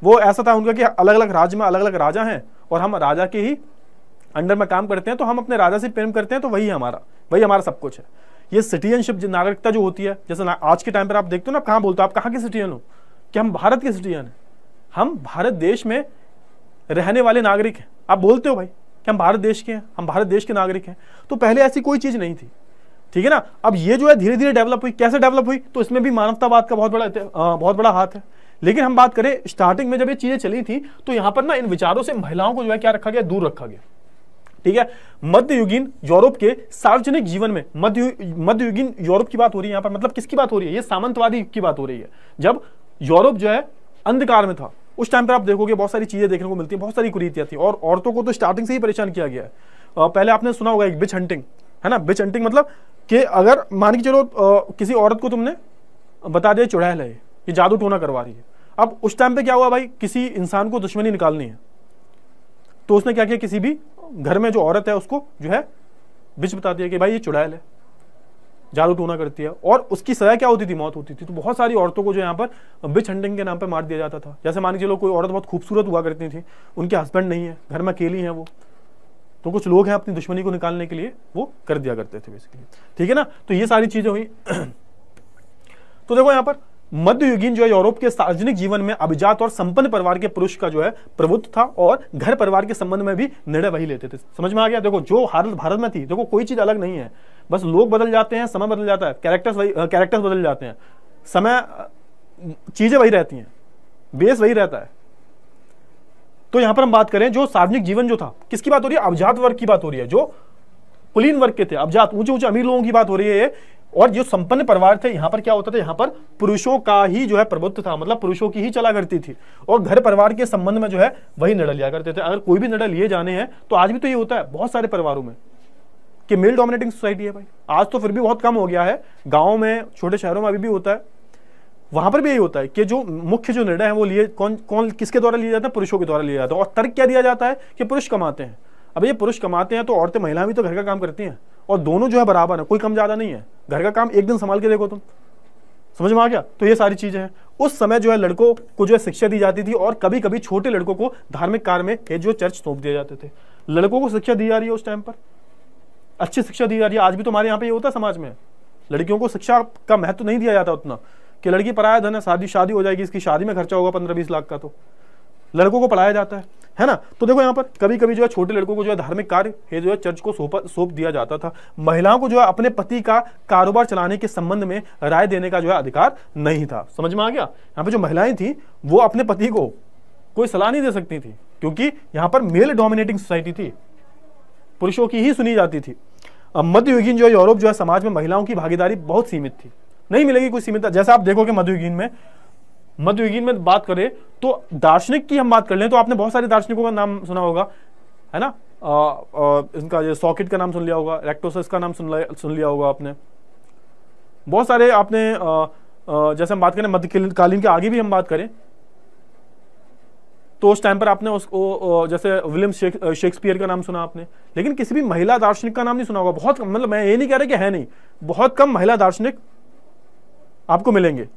A: वो ऐसा था उनका कि अलग अलग राज्य में अलग अलग राजा हैं और हम राजा के ही अंडर में काम करते हैं तो हम अपने राजा से प्रेम करते हैं तो वही हमारा वही हमारा सब कुछ है ये सिटीजनशिप नागरिकता जो होती है जैसे आज के टाइम पर आप देखते हो ना कहाँ बोलते हो आप कहाँ के सिटीजन हो कि हम भारत के सिटीजन हैं हम भारत देश में रहने वाले नागरिक हैं आप बोलते हो भाई कि हम भारत देश के हैं हम भारत देश के नागरिक हैं तो पहले ऐसी कोई चीज़ नहीं थी ठीक है ना अब ये जो है धीरे धीरे डेवलप हुई कैसे डेवलप हुई तो इसमें भी मानवतावाद का बहुत बड़ा बहुत बड़ा हाथ है लेकिन हम बात करें स्टार्टिंग में जब ये चीजें चली थी तो यहां पर ना इन विचारों से महिलाओं को जो है क्या रखा गया दूर रखा गया ठीक है मध्ययुगीन यूरोप के सार्वजनिक जीवन में मध्य मध्ययुगीन यूरोप की बात हो रही है यहां पर मतलब किसकी बात हो रही है ये सामंतवादी की बात हो रही है जब यूरोप जो है अंधकार में था उस टाइम पर आप देखोगे बहुत सारी चीजें देखने को मिलती है बहुत सारी कुरीतियां थी और औरतों को तो स्टार्टिंग से ही परेशान किया गया है पहले आपने सुना होगा एक बिच हंटिंग है ना बिच हंटिंग मतलब कि अगर मान के चलो किसी औरत को तुमने बता दिया चुड़ैल है ये जादू टोना करवा रही है अब उस टाइम पे क्या हुआ भाई किसी इंसान को दुश्मनी निकालनी है तो उसने क्या किया किसी भी घर में जो औरत है उसको जो है बिच बता दिया कि भाई ये चुड़ैल है झाड़ू टूना करती है और उसकी सजा क्या होती थी मौत होती थी तो बहुत सारी औरतों को जो यहाँ पर बिच हंडिंग के नाम पर मार दिया जाता था जैसे मान लीजिए लोग कोई औरत बहुत खूबसूरत हुआ करती थी उनके हस्बैंड नहीं है घर में अकेली हैं वो तो कुछ लोग हैं अपनी दुश्मनी को निकालने के लिए वो कर दिया करते थे बेसिकली ठीक है ना तो ये सारी चीज़ें हुई तो देखो यहाँ पर मध्ययुगीन जो है यूरोप के सार्वजनिक जीवन में अभिजात और संपन्न परिवार के पुरुष का जो है प्रभुत्व था और घर परिवार के संबंध में भी निर्णय वही लेते थे समझ में आ गया देखो जो हालत भारत में थी देखो कोई चीज अलग नहीं है बस लोग बदल जाते हैं समय बदल जाता है कैरेक्टर्स वही कैरेक्टर्स बदल जाते हैं समय चीजें वही रहती हैं बेस वही रहता है तो यहां पर हम बात करें जो सार्वजनिक जीवन जो था किसकी बात हो रही है अभिजात वर्ग की बात हो रही है जो कुलीन वर्ग के थे अभिजात ऊंचे ऊंचे अमीर लोगों की बात हो रही है और जो संपन्न परिवार थे यहाँ पर क्या होता था यहाँ पर पुरुषों का ही जो है प्रभुत्व था मतलब पुरुषों की ही चला करती थी और घर परिवार के संबंध में जो है वही निर्णय लिया करते थे अगर कोई भी निर्णय लिए जाने हैं तो आज भी तो ये होता है बहुत सारे परिवारों में कि मेल डोमिनेटिंग सोसाइटी है भाई आज तो फिर भी बहुत कम हो गया है गाँव में छोटे शहरों में अभी भी होता है वहां पर भी यही होता है कि जो मुख्य जो निर्णय है वो लिए कौन कौन किसके द्वारा लिया जाता है पुरुषों के द्वारा लिया जाता है और तर्क क्या दिया जाता है कि पुरुष कमाते हैं अब ये पुरुष कमाते हैं तो औरतें महिलाएं भी तो घर का काम करती हैं और दोनों जो है बराबर है कोई कम ज़्यादा नहीं है घर का काम एक दिन संभाल के देखो तुम समझ में आ गया तो ये सारी चीज़ें हैं उस समय जो है लड़कों को जो है शिक्षा दी जाती थी और कभी कभी छोटे लड़कों को धार्मिक कार्य में जो चर्च सौंप दिए जाते थे लड़कों को शिक्षा दी जा रही है उस टाइम पर अच्छी शिक्षा दी जा रही है आज भी तुम्हारे यहाँ पे ये होता है समाज में लड़कियों को शिक्षा का महत्व नहीं दिया जाता उतना कि लड़की पराया धन है शादी शादी हो जाएगी इसकी शादी में खर्चा होगा पंद्रह बीस लाख का तो लड़कों को पढ़ाया जाता है है ना तो देखो यहाँ पर कभी कभी जो है छोटे लड़कों को जो है धार्मिक कार्य है जो है चर्च को सौंपा सौंप दिया जाता था महिलाओं को जो है अपने पति का कारोबार चलाने के संबंध में राय देने का जो है अधिकार नहीं था समझ में आ गया यहाँ पर जो महिलाएं थी वो अपने पति को कोई सलाह नहीं दे सकती थी क्योंकि यहाँ पर मेल डोमिनेटिंग सोसाइटी थी पुरुषों की ही सुनी जाती थी मध्ययुगीन जो है यूरोप जो है समाज में महिलाओं की भागीदारी बहुत सीमित थी नहीं मिलेगी कोई सीमित जैसा आप देखोगे मध्ययुगीन में मध्ययुगीन में बात करें तो दार्शनिक की हम बात कर लें तो आपने बहुत सारे दार्शनिकों का नाम सुना होगा है ना आ, आ, इनका जो सॉकेट का नाम सुन लिया होगा रेक्टोसिस का नाम सुन लिया सुन लिया होगा आपने बहुत सारे आपने आ, आ, जैसे हम बात करें मध्यकालीन के आगे भी हम बात करें तो उस टाइम पर आपने उसको जैसे विलियम शेक्सपियर का नाम सुना आपने लेकिन किसी भी महिला दार्शनिक का नाम नहीं सुना होगा बहुत मतलब मैं ये नहीं कह रहा कि है नहीं बहुत कम महिला दार्शनिक आपको मिलेंगे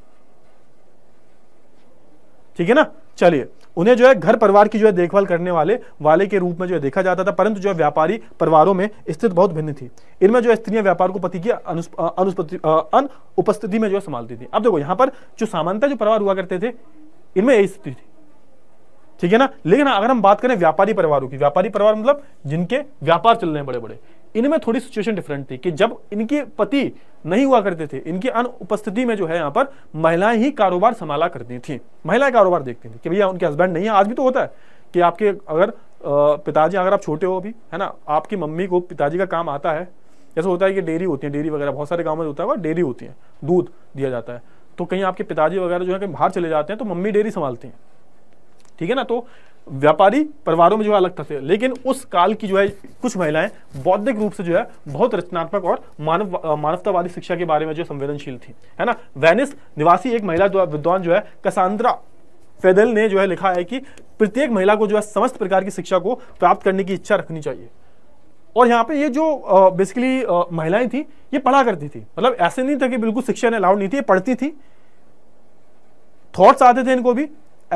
A: ठीक है ना चलिए उन्हें जो है घर परिवार की जो है देखभाल करने वाले वाले के रूप में जो है देखा जाता था परंतु जो है व्यापारी परिवारों में स्थिति बहुत भिन्न थी इनमें जो है स्त्रियां व्यापार को पति की अनुपस्थिति में जो है संभालती थी अब देखो यहां पर जो सामान्यता जो परिवार हुआ करते थे इनमें यही स्थिति थी ठीक है ना लेकिन अगर हम बात करें व्यापारी परिवारों की व्यापारी परिवार मतलब जिनके व्यापार चल रहे हैं बड़े बड़े इनमें थोड़ी सिचुएशन डिफरेंट थी कि जब इनके पति नहीं हुआ करते थे इनकी अनुपस्थिति में जो है यहाँ पर महिलाएं ही कारोबार संभाला करती थी महिलाएं कारोबार देखती थी कि भैया उनके हस्बैंड नहीं है आज भी तो होता है कि आपके अगर पिताजी अगर आप छोटे हो अभी है ना आपकी मम्मी को पिताजी का काम आता है जैसे होता है कि डेयरी होती है डेयरी वगैरह बहुत सारे गाँव में होता है डेयरी होती है दूध दिया जाता है तो कहीं आपके पिताजी वगैरह जो है कहीं बाहर चले जाते हैं तो मम्मी डेयरी संभालती हैं ठीक है ना तो व्यापारी परिवारों में जो है अलग थे लेकिन उस काल की जो है कुछ महिलाएं बौद्धिक रूप से जो है बहुत रचनात्मक और मानव मानवतावादी शिक्षा के बारे में जो संवेदनशील थी है ना वेनिस निवासी एक महिला विद्वान जो है कसांद्रा फेदल ने जो है लिखा है कि प्रत्येक महिला को जो है समस्त प्रकार की शिक्षा को प्राप्त करने की इच्छा रखनी चाहिए और यहाँ पे ये जो बेसिकली महिलाएं थी ये पढ़ा करती थी मतलब ऐसे नहीं था कि बिल्कुल शिक्षा ने अलाउड नहीं थी ये पढ़ती थी थॉट्स आते थे इनको भी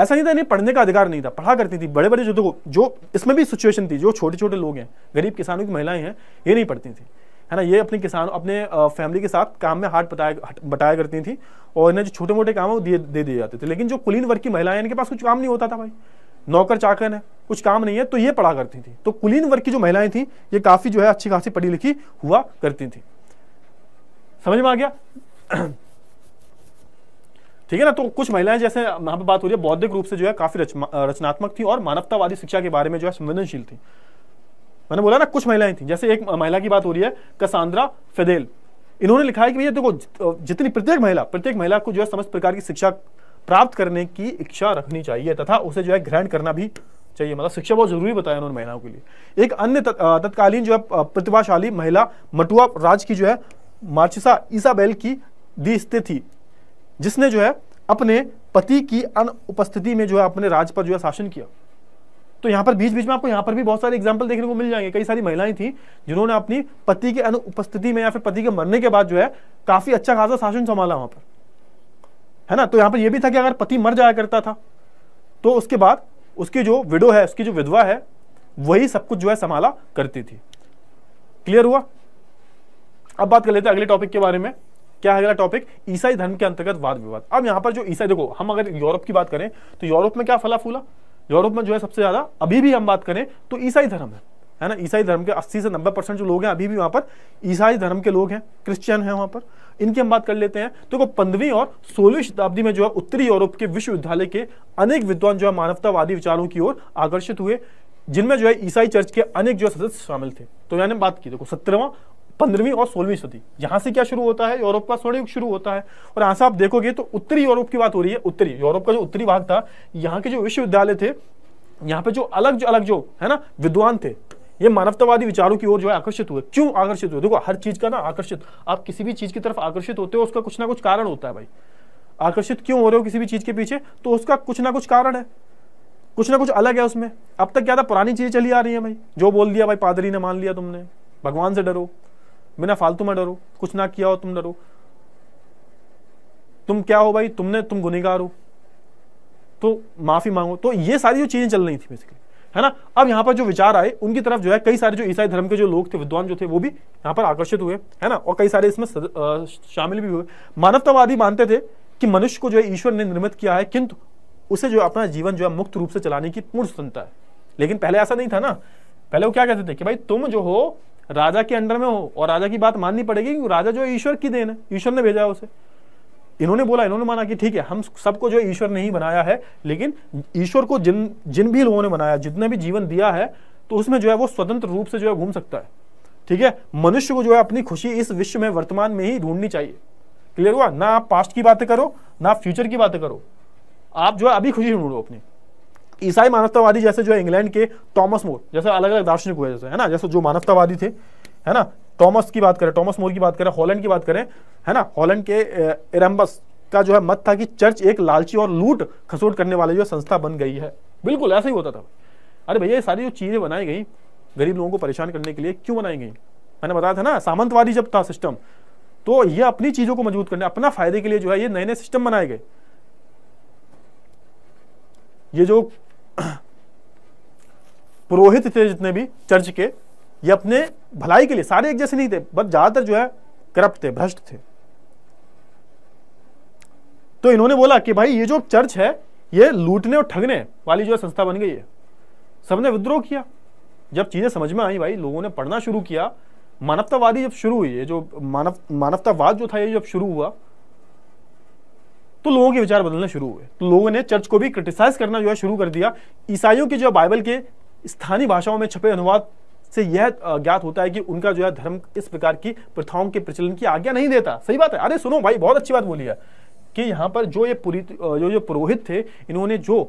A: ऐसा नहीं था इन्हें पढ़ने का अधिकार नहीं था पढ़ा करती थी बड़े बड़े जो देखो जो इसमें भी सिचुएशन थी जो छोटे छोटे लोग हैं गरीब किसानों की महिलाएं हैं ये नहीं पढ़ती थी है ना ये अपने किसान अपने फैमिली के साथ काम में हाथ बताया बताया करती थी और इन्हें जो छोटे मोटे काम है वो दिए दे दिए जाते थे लेकिन जो कुलीन वर्ग की महिलाएं इनके पास कुछ काम नहीं होता था भाई नौकर चाकर है कुछ काम नहीं है तो ये पढ़ा करती थी तो कुलीन वर्ग की जो महिलाएं थी ये काफ़ी जो है अच्छी खासी पढ़ी लिखी हुआ करती थी समझ में आ गया ठीक है ना तो कुछ महिलाएं जैसे यहाँ पे बात हो रही है बौद्धिक रूप से जो है काफी रचनात्मक थी और मानवतावादी शिक्षा के बारे में जो है संवेदनशील थी मैंने बोला ना कुछ महिलाएं थी जैसे एक महिला की बात हो रही है कसांद्रा फेदेल इन्होंने लिखा है कि भैया देखो जितनी प्रत्येक महिला प्रत्येक महिला को जो है समस्त प्रकार की शिक्षा प्राप्त करने की इच्छा रखनी चाहिए तथा उसे जो है ग्रहण करना भी चाहिए मतलब शिक्षा बहुत जरूरी बताया उन्होंने महिलाओं के लिए एक अन्य तत्कालीन जो है प्रतिभाशाली महिला मटुआ राज की जो है मार्चिसा ईसाबेल की दी स्थिति जिसने जो है अपने पति की अनुपस्थिति में जो है अपने राज पर जो है शासन किया तो यहाँ पर बीच बीच में आपको यहाँ पर भी बहुत सारे एग्जाम्पल देखने को मिल जाएंगे कई सारी महिलाएं थी जिन्होंने अपनी पति के अनुपस्थिति में या फिर पति के मरने के बाद जो है काफी अच्छा खासा शासन संभाला वहां पर है ना तो यहाँ पर यह भी था कि अगर पति मर जाया करता था तो उसके बाद उसकी जो विडो है उसकी जो विधवा है वही सब कुछ जो है संभाला करती थी क्लियर हुआ अब बात कर लेते हैं अगले टॉपिक के बारे में क्या है अगला टॉपिक ईसाई धर्म के अंतर्गत वाद विवाद अब यहां पर जो ईसाई देखो हम अगर यूरोप की बात करें तो यूरोप में क्या फला फूला यूरोप में जो है सबसे ज्यादा अभी भी हम बात करें तो ईसाई धर्म है है ना ईसाई धर्म के 80 से 90 परसेंट जो लोग हैं अभी भी वहाँ पर ईसाई धर्म के लोग हैं क्रिश्चियन हैं वहां पर इनकी हम बात कर लेते हैं तो पंद्रवी और सोलहवीं शताब्दी में जो है उत्तरी यूरोप के विश्वविद्यालय के अनेक विद्वान जो है मानवतावादी विचारों की ओर आकर्षित हुए जिनमें जो है ईसाई चर्च के अनेक जो सदस्य शामिल थे तो यानी बात की देखो सत्रहवा पंद्रहवीं और सोलहवीं सदी यहाँ से क्या शुरू होता है यूरोप का स्वर्ण युग शुरू होता है और यहां से आप देखोगे तो उत्तरी यूरोप की बात हो रही है उत्तरी यूरोप का जो उत्तरी भाग था यहाँ के जो विश्वविद्यालय थे यहाँ पे जो अलग जो अलग जो है ना विद्वान थे ये मानवतावादी विचारों की ओर जो है आकर्षित हुए क्यों आकर्षित हुए देखो हर चीज का ना आकर्षित आप किसी भी चीज की तरफ आकर्षित होते हो उसका कुछ ना कुछ कारण होता है भाई आकर्षित क्यों हो रहे हो किसी भी चीज के पीछे तो उसका कुछ ना कुछ कारण है कुछ ना कुछ अलग है उसमें अब तक क्या था पुरानी चीजें चली आ रही है भाई जो बोल दिया भाई पादरी ने मान लिया तुमने भगवान से डरो बिना फालतू में डरो कुछ ना किया हो तुम डरो तुम क्या हो भाई तुमने तुम गुनेगार हो तो माफी मांगो तो ये सारी जो चीजें चल रही थी बेसिकली है ना अब यहाँ पर जो विचार आए उनकी तरफ जो है कई सारे जो ईसाई धर्म के जो लोग थे विद्वान जो थे वो भी यहाँ पर आकर्षित हुए है ना और कई सारे इसमें सद, आ, शामिल भी हुए मानवतावादी मानते थे कि मनुष्य को जो है ईश्वर ने निर्मित किया है किंतु उसे जो अपना जीवन जो है मुक्त रूप से चलाने की पूर्ण स्वतंत्रता है लेकिन पहले ऐसा नहीं था ना पहले वो क्या कहते थे कि भाई तुम जो हो राजा के अंडर में हो और राजा की बात माननी पड़ेगी क्योंकि राजा जो ईश्वर की देन है ईश्वर ने भेजा है उसे इन्होंने बोला इन्होंने माना कि ठीक है हम सबको जो ईश्वर नहीं बनाया है लेकिन ईश्वर को जिन जिन भी लोगों ने बनाया जितने भी जीवन दिया है तो उसमें जो है वो स्वतंत्र रूप से जो है घूम सकता है ठीक है मनुष्य को जो है अपनी खुशी इस विश्व में वर्तमान में ही ढूंढनी चाहिए क्लियर हुआ ना आप पास्ट की बातें करो ना फ्यूचर की बातें करो आप जो है अभी खुशी ढूंढो अपनी ईसाई मानवतावादी जैसे जो है इंग्लैंड के थॉमस मोर जैसे अलग अलग दार्शनिक हुए जैसे है ना जैसे जो मानवतावादी थे है ना थॉमस की बात करें थॉमस मोर की बात करें हॉलैंड की बात करें है ना हॉलैंड के एरम्बस का जो है मत था कि चर्च एक लालची और लूट खसोट करने वाली जो संस्था बन गई है बिल्कुल ऐसा ही होता था अरे भैया ये सारी जो चीज़ें बनाई गई गरीब लोगों को परेशान करने के लिए क्यों बनाई गई मैंने बताया था ना सामंतवादी जब था सिस्टम तो ये अपनी चीज़ों को मजबूत करने अपना फायदे के लिए जो है ये नए नए सिस्टम बनाए गए ये जो पुरोहित थे जितने भी चर्च के ये अपने भलाई के लिए सारे एक जैसे नहीं थे बट ज्यादातर जो है करप्ट थे भ्रष्ट थे तो इन्होंने बोला कि भाई ये जो चर्च है ये लूटने और ठगने वाली जो है संस्था बन गई है सबने विद्रोह किया जब चीजें समझ में आई भाई लोगों ने पढ़ना शुरू किया मानवतावादी जब शुरू हुई ये जो मानव मानवतावाद जो था ये जब शुरू हुआ तो लोगों के विचार बदलना शुरू हुए तो लोगों ने चर्च को भी क्रिटिसाइज करना जो है शुरू कर दिया ईसाइयों के जो बाइबल के स्थानीय भाषाओं में छपे अनुवाद से यह ज्ञात होता है कि उनका जो है धर्म इस प्रकार की प्रथाओं के प्रचलन की आज्ञा नहीं देता सही बात है अरे सुनो भाई बहुत अच्छी बात बोली है कि यहाँ पर जो ये पुरी जो जो पुरोहित थे इन्होंने जो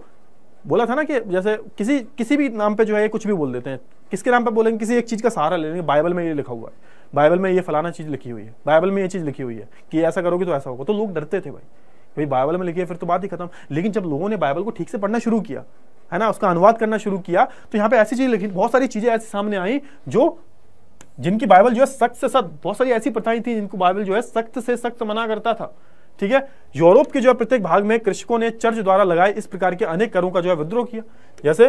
A: बोला था ना कि जैसे किसी किसी भी नाम पे जो है ये कुछ भी बोल देते हैं किसके नाम पे बोलेंगे किसी एक चीज़ का सहारा ले लेंगे बाइबल में ये लिखा हुआ है बाइबल में ये फलाना चीज़ लिखी हुई है बाइबल में ये चीज़ लिखी हुई है कि ऐसा करोगे तो ऐसा होगा तो लोग डरते थे भाई भाई बाइबल में लिखी है फिर तो बात ही खत्म लेकिन जब लोगों ने बाइबल को ठीक से पढ़ना शुरू किया है ना उसका अनुवाद करना शुरू किया तो यहाँ पे ऐसी चीज लिखी बहुत सारी चीजें ऐसी सामने आई जो जिनकी बाइबल जो है सख्त से सख्त बहुत सारी ऐसी प्रथाएं थी जिनको बाइबल जो है सख्त से सख्त मना करता था ठीक है यूरोप के जो है प्रत्येक भाग में कृषकों ने चर्च द्वारा लगाए इस प्रकार के अनेक करों का जो है विद्रोह किया जैसे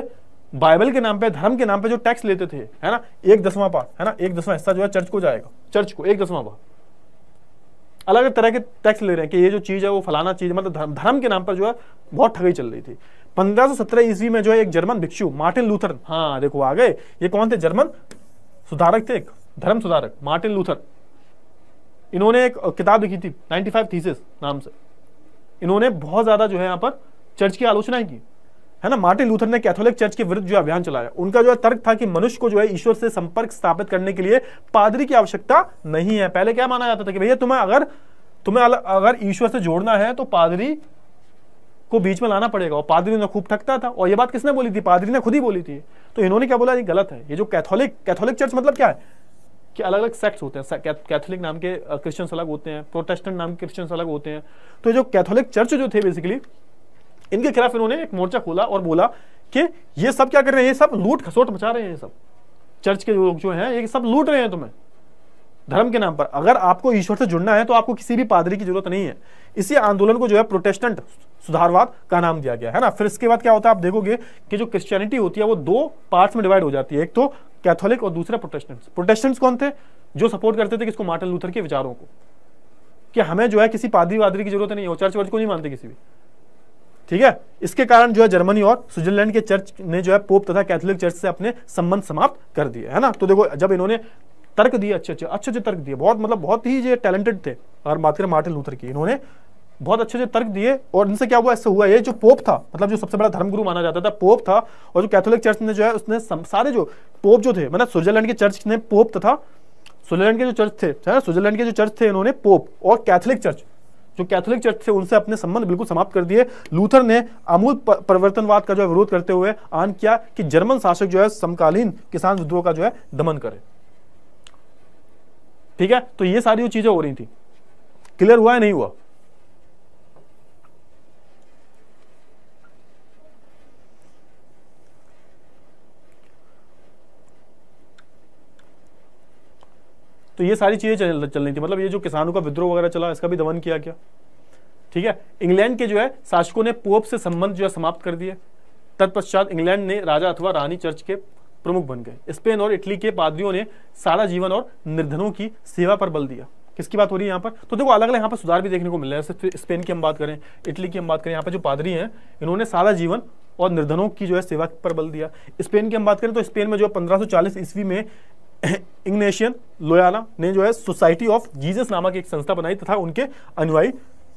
A: बाइबल के नाम पे धर्म के नाम पे जो टैक्स लेते थे है ना एक दसवां पार्ट है ना एक दसवां हिस्सा जो है चर्च को जाएगा चर्च को एक दसवां पार्ट अलग अलग तरह के टैक्स ले रहे हैं कि ये जो चीज़ है वो फलाना चीज़ मतलब धर्म के नाम पर जो है बहुत ठगी चल रही थी 1517 ईस्वी में जो है एक जर्मन भिक्षु मार्टिन लूथर हाँ देखो आ गए ये कौन थे जर्मन सुधारक थे धर्म सुधारक मार्टिन लूथर इन्होंने एक किताब लिखी थी 95 थीसिस नाम से इन्होंने बहुत ज़्यादा जो है यहाँ पर चर्च की आलोचनाएं की है ना मार्टिन लूथर ने कैथोलिक चर्च के विरुद्ध जो अभियान चलाया उनका जो है तर्क था कि मनुष्य को जो है ईश्वर से संपर्क स्थापित करने के लिए पादरी की आवश्यकता नहीं है पहले क्या माना जाता था कि भैया तुम्हें अगर तुम्हें अगर ईश्वर से जोड़ना है तो पादरी को बीच में लाना पड़ेगा और पादरी ने खूब ठकता था और ये बात किसने बोली थी पादरी ने खुद ही बोली थी तो इन्होंने क्या बोला ये गलत है ये जो कैथोलिक कैथोलिक चर्च मतलब क्या है कि अलग अलग सेक्ट्स होते हैं कैथोलिक नाम के क्रिश्चियंस अलग होते हैं प्रोटेस्टेंट नाम के क्रिश्चियंस अलग होते हैं तो जो कैथोलिक चर्च जो थे बेसिकली इनके खिलाफ इन्होंने एक मोर्चा खोला और बोला कि ये सब क्या कर रहे हैं ये सब लूट खसोट मचा रहे हैं सब चर्च के लोग जो हैं ये सब लूट रहे हैं तुम्हें धर्म के नाम पर अगर आपको ईश्वर से जुड़ना है तो आपको किसी भी पादरी की जरूरत नहीं है इसी आंदोलन को जो है प्रोटेस्टेंट सुधारवाद का नाम दिया गया है ना फिर इसके बाद क्या होता है आप देखोगे कि जो क्रिश्चियनिटी होती है वो दो पार्ट्स में डिवाइड हो जाती है एक तो कैथोलिक और दूसरा प्रोटेस्टेंट्स प्रोटेस्टेंट्स कौन थे जो सपोर्ट करते थे किसको मार्टिन लूथर के विचारों को कि हमें जो है किसी पादरी वादरी की जरूरत नहीं है चर्च वर्च को नहीं मानते किसी भी ठीक है इसके कारण जो है जर्मनी और स्विट्जरलैंड के चर्च ने जो है पोप तथा कैथोलिक चर्च से अपने संबंध समाप्त कर दिए है ना तो देखो जब इन्होंने तर्क दिए अच्छे अच्छे अच्छे अच्छे तर्क दिए बहुत मतलब बहुत ही ये टैलेंटेड थे और बात करें मार्टिन लूथर की इन्होंने बहुत अच्छे से तर्क दिए और इनसे क्या हुआ ऐसा हुआ ये जो पोप था मतलब जो सबसे बड़ा धर्मगुरु माना जाता था पोप था और जो कैथोलिक चर्च ने जो है उसने सारे जो पोप जो थे मतलब स्विट्जरलैंड के चर्च ने पोप तथा स्विट्जरलैंड के जो चर्च थे स्विट्जरलैंड के जो चर्च थे इन्होंने पोप और कैथोलिक चर्च जो कैथोलिक चर्च थे उनसे अपने संबंध बिल्कुल समाप्त कर दिए लूथर ने अमूल परिवर्तनवाद का जो है विरोध करते हुए आन किया कि जर्मन शासक जो है समकालीन किसान विद्रोह का जो है दमन करे ठीक है तो ये सारी जो चीजें हो रही थी क्लियर हुआ या नहीं हुआ तो ये सारी चीज़ें चल, चल रही थी मतलब ये जो किसानों का विद्रोह वगैरह चला इसका भी दमन किया गया ठीक है इंग्लैंड के जो है शासकों ने पोप से संबंध जो है समाप्त कर दिए तत्पश्चात इंग्लैंड ने राजा अथवा रानी चर्च के प्रमुख बन गए स्पेन और इटली के पादरियों ने सारा जीवन और निर्धनों की सेवा पर बल दिया किसकी बात हो रही है यहाँ पर तो देखो अलग अलग यहाँ पर सुधार भी देखने को मिल रहा है जैसे स्पेन की हम बात करें इटली की हम बात करें यहाँ पर जो पादरी हैं इन्होंने सारा जीवन और निर्धनों की जो है सेवा पर बल दिया स्पेन की हम बात करें तो स्पेन में जो है पंद्रह ईस्वी में इग्नेशियन लोयाना ने जो है सोसाइटी ऑफ जीजस नामक एक संस्था बनाई तथा उनके अनुयायी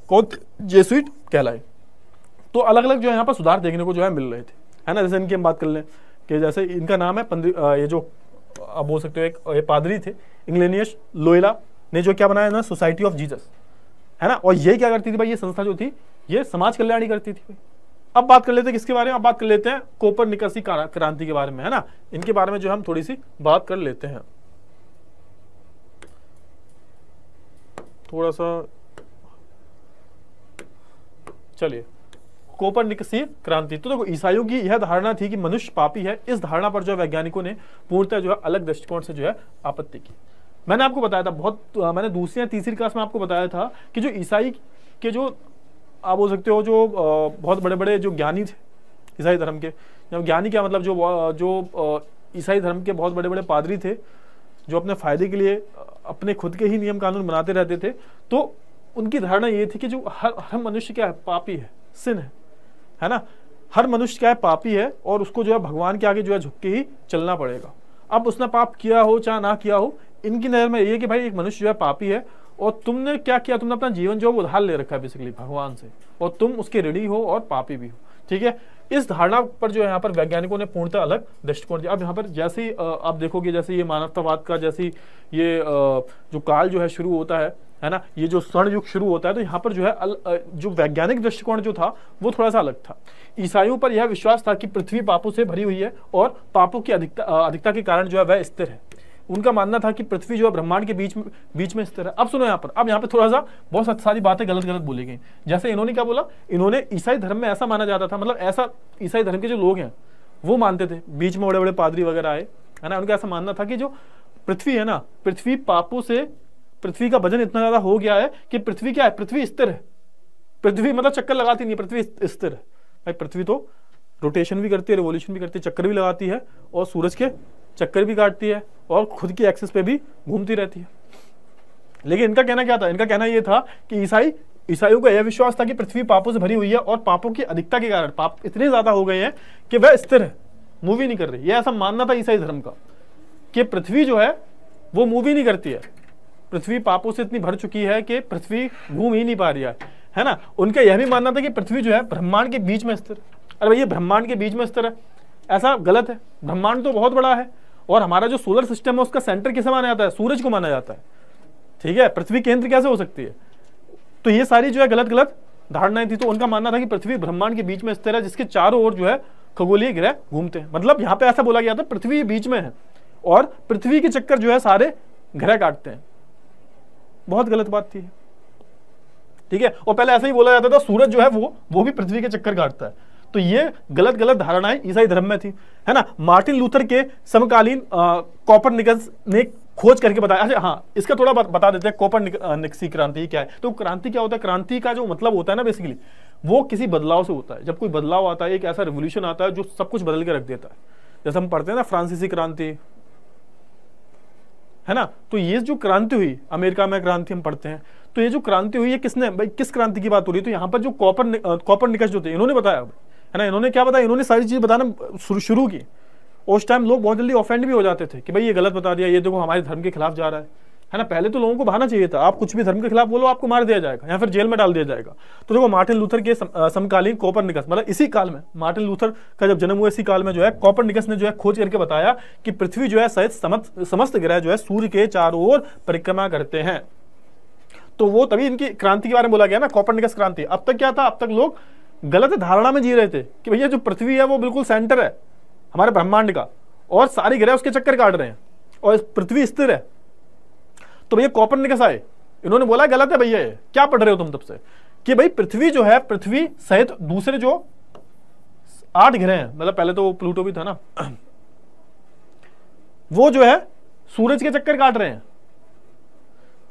A: कौन जेसुइट कहलाए तो अलग अलग जो है यहाँ पर सुधार देखने को जो है मिल रहे थे है ना जैसे इनकी हम बात कर लें कि जैसे इनका नाम है ये जो आप बोल सकते हो एक ये पादरी थे इंग्लेनियस लोयला ने जो क्या बनाया ना सोसाइटी ऑफ जीजस है ना और ये क्या करती थी भाई ये संस्था जो थी ये समाज कल्याण ही करती थी भाई अब बात कर लेते हैं किसके बारे में अब बात कर लेते हैं कोपर निकसी क्रांति के बारे में है ना इनके बारे में जो हम थोड़ी सी बात कर लेते हैं थोड़ा सा चलिए कोपर निकसी क्रांति तो देखो तो ईसाइयों की यह धारणा थी कि मनुष्य पापी है इस धारणा पर जो वैज्ञानिकों ने पूर्णतः जो है अलग दृष्टिकोण से जो है आपत्ति की मैंने आपको बताया था बहुत मैंने दूसरी या तीसरी क्लास में आपको बताया था कि जो ईसाई के जो आप बोल सकते हो जो बहुत बड़े बड़े जो ज्ञानी थे ईसाई धर्म के जब ज्ञानी क्या मतलब जो जो ईसाई धर्म के बहुत बड़े बड़े पादरी थे जो अपने फायदे के लिए अपने खुद के ही नियम कानून बनाते रहते थे तो उनकी धारणा ये थी कि जो हर हर मनुष्य क्या है पापी है सिन है है ना हर मनुष्य क्या है पापी है और उसको जो है भगवान के आगे जो है झुक के ही चलना पड़ेगा अब उसने पाप किया हो चाहे ना किया हो इनकी नज़र में ये कि भाई एक मनुष्य जो है पापी है और तुमने क्या किया तुमने अपना जीवन जो उधार ले रखा है बेसिकली भगवान से और तुम उसके ऋणी हो और पापी भी हो ठीक है इस धारणा पर जो है यहाँ पर वैज्ञानिकों ने पूर्णतः अलग दृष्टिकोण दिया अब यहाँ पर जैसे ही आप देखोगे जैसे ये मानवतावाद का जैसे ये जो काल जो है शुरू होता है है ना ये जो स्वर्ण युग शुरू होता है तो यहाँ पर जो है अल, जो वैज्ञानिक दृष्टिकोण जो था वो थोड़ा सा अलग था ईसाइयों पर यह विश्वास था कि पृथ्वी पापों से भरी हुई है और पापों की अधिकता अधिकता के कारण जो है वह स्थिर है उनका मानना था कि पृथ्वी जो है ब्रह्मांड के बीच बीच में स्थिर है अब सुनो यहाँ पर अब यहाँ पे थोड़ा सा बहुत सारी बातें गलत गलत बोली गई जैसे इन्होंने क्या बोला इन्होंने ईसाई धर्म में ऐसा माना जाता था मतलब ऐसा ईसाई धर्म के जो लोग हैं वो मानते थे बीच में बड़े बड़े पादरी वगैरह आए है ना उनका ऐसा मानना था कि जो पृथ्वी है ना पृथ्वी पापों से पृथ्वी का वजन इतना ज्यादा हो गया है कि पृथ्वी क्या है पृथ्वी स्थिर है पृथ्वी मतलब चक्कर लगाती नहीं पृथ्वी स्थिर है भाई पृथ्वी तो रोटेशन भी करती है रिवोल्यूशन भी करती है चक्कर भी लगाती है और सूरज के चक्कर भी काटती है और खुद की एक्सेस पे भी घूमती रहती है लेकिन इनका कहना क्या था इनका कहना यह था कि ईसाई ईसाइयों का यह विश्वास था कि पृथ्वी पापों से भरी हुई है और पापों की अधिकता के कारण पाप इतने ज्यादा हो गए हैं कि वह स्थिर है मूवी नहीं कर रही यह ऐसा मानना था ईसाई धर्म का कि पृथ्वी जो है वो मूवी नहीं करती है पृथ्वी पापों से इतनी भर चुकी है कि पृथ्वी घूम ही नहीं पा रही है है ना उनका यह भी मानना था कि पृथ्वी जो है ब्रह्मांड के बीच में स्थिर अरे भैया ब्रह्मांड के बीच में स्थिर है ऐसा गलत है ब्रह्मांड तो बहुत बड़ा है और हमारा जो सोलर सिस्टम है उसका सेंटर किसे माना जाता है सूरज को माना जाता है ठीक है पृथ्वी केंद्र कैसे हो सकती है तो ये सारी जो है गलत गलत धारणाएं थी तो उनका मानना था कि पृथ्वी ब्रह्मांड के बीच में स्थिर है जिसके चारों ओर जो है खगोलीय ग्रह घूमते हैं मतलब यहाँ पे ऐसा बोला गया था पृथ्वी बीच में है और पृथ्वी के चक्कर जो है सारे ग्रह काटते हैं बहुत गलत बात थी ठीक है और पहले ऐसा ही बोला जाता था सूरज जो है वो वो भी पृथ्वी के चक्कर काटता है तो ये गलत गलत धारणाएं ईसाई धर्म में थी है ना मार्टिन लूथर के समकालीन कॉपर निकस ने खोज करके बताया अच्छा हाँ इसका थोड़ा बात बता देते हैं कॉपर निकसी क्रांति क्या है तो क्रांति क्या होता है क्रांति का जो मतलब होता है ना बेसिकली वो किसी बदलाव से होता है जब कोई बदलाव आता है एक ऐसा रिवोल्यूशन आता है जो सब कुछ बदल के रख देता है जैसे हम पढ़ते हैं ना फ्रांसीसी क्रांति है ना तो ये जो क्रांति हुई अमेरिका में क्रांति हम पढ़ते हैं तो ये जो क्रांति हुई है किसने भाई किस क्रांति की बात हो रही है तो यहाँ पर जो कॉपर कॉपर निकस जो थे इन्होंने बताया भाई है ना इन्होंने क्या बताया इन्होंने सारी चीज़ बताना शुरू की उस टाइम लोग बहुत जल्दी ऑफेंड भी हो जाते थे कि भाई ये गलत बता दिया ये देखो हमारे धर्म के खिलाफ जा रहा है है ना पहले तो लोगों को भाना चाहिए था आप कुछ भी धर्म के खिलाफ बोलो आपको मार दिया जाएगा या फिर जेल में डाल दिया जाएगा तो देखो मार्टिन लूथर के समकालीन कॉपर निकस मतलब इसी काल में मार्टिन लूथर का जब जन्म हुआ इसी काल में जो है कॉपर निकस ने जो है खोज करके बताया कि पृथ्वी जो है सहित समस्त ग्रह जो है सूर्य के चारों ओर परिक्रमा करते हैं तो वो तभी इनकी क्रांति के बारे में बोला गया ना कॉपर निकस क्रांति अब तक क्या था अब तक लोग गलत धारणा में जी रहे थे कि भैया जो पृथ्वी है वो बिल्कुल सेंटर है हमारे ब्रह्मांड का और सारी ग्रह उसके चक्कर काट रहे हैं और पृथ्वी स्थिर है तो भैया कॉपर कैसा है इन्होंने बोला गलत है भैया क्या पढ़ रहे हो तुम तब से कि भाई पृथ्वी जो है पृथ्वी सहित दूसरे जो आठ ग्रह हैं मतलब पहले तो प्लूटो भी था ना वो जो है सूरज के चक्कर काट रहे हैं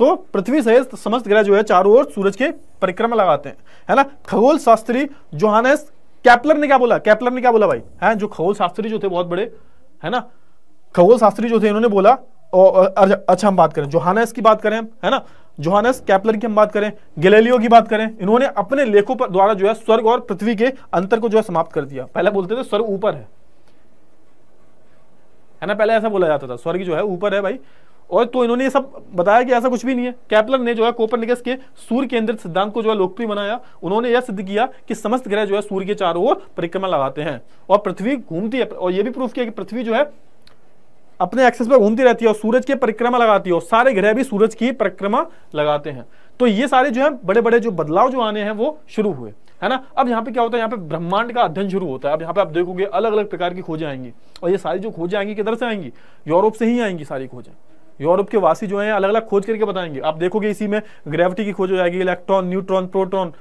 A: तो पृथ्वी सहित समस्त ग्रह जो है चारों ओर सूरज के परिक्रमा लगाते हैं है ना खगोल शास्त्री जोहानस कैप्लर ने क्या बोला कैप्लर ने क्या बोला भाई है जो खगोल शास्त्री जो थे बहुत बड़े है ना खगोल शास्त्री जो थे इन्होंने बोला और अच्छा हम बात करें जोहानस की बात करें है ना जोहानस कैप्लर की हम बात करें गैलीलियो की बात करें इन्होंने अपने लेखों पर द्वारा जो है स्वर्ग और पृथ्वी के अंतर को जो है समाप्त कर दिया पहले बोलते थे स्वर्ग ऊपर है है ना पहले ऐसा बोला जाता था स्वर्ग जो है ऊपर है भाई और तो इन्होंने ये सब बताया कि ऐसा कुछ भी नहीं है कैपलर ने जो है निकस के सूर्य केंद्रित सिद्धांत को जो है लोकप्रिय बनाया उन्होंने यह सिद्ध किया कि समस्त ग्रह जो है सूर्य के चारों ओर परिक्रमा लगाते हैं और पृथ्वी घूमती है और यह भी प्रूफ किया कि पृथ्वी जो है अपने एक्सेस पर घूमती रहती है और सूरज की परिक्रमा लगाती है और सारे ग्रह भी सूरज की परिक्रमा लगाते हैं तो ये सारे जो है बड़े बड़े जो बदलाव जो आने हैं वो शुरू हुए है ना अब यहाँ पे क्या होता है यहाँ पे ब्रह्मांड का अध्ययन शुरू होता है अब यहाँ पे आप देखोगे अलग अलग प्रकार की खोजें आएंगी और ये सारी जो खोजें आएंगी किधर से आएंगी यूरोप से ही आएंगी सारी खोजें यूरोप के वासी जो है अलग अलग खोज करके बताएंगे आप देखोगे इसी में ग्रेविटी की खोज हो जाएगी इलेक्ट्रॉन न्यूट्रॉन प्रोटॉन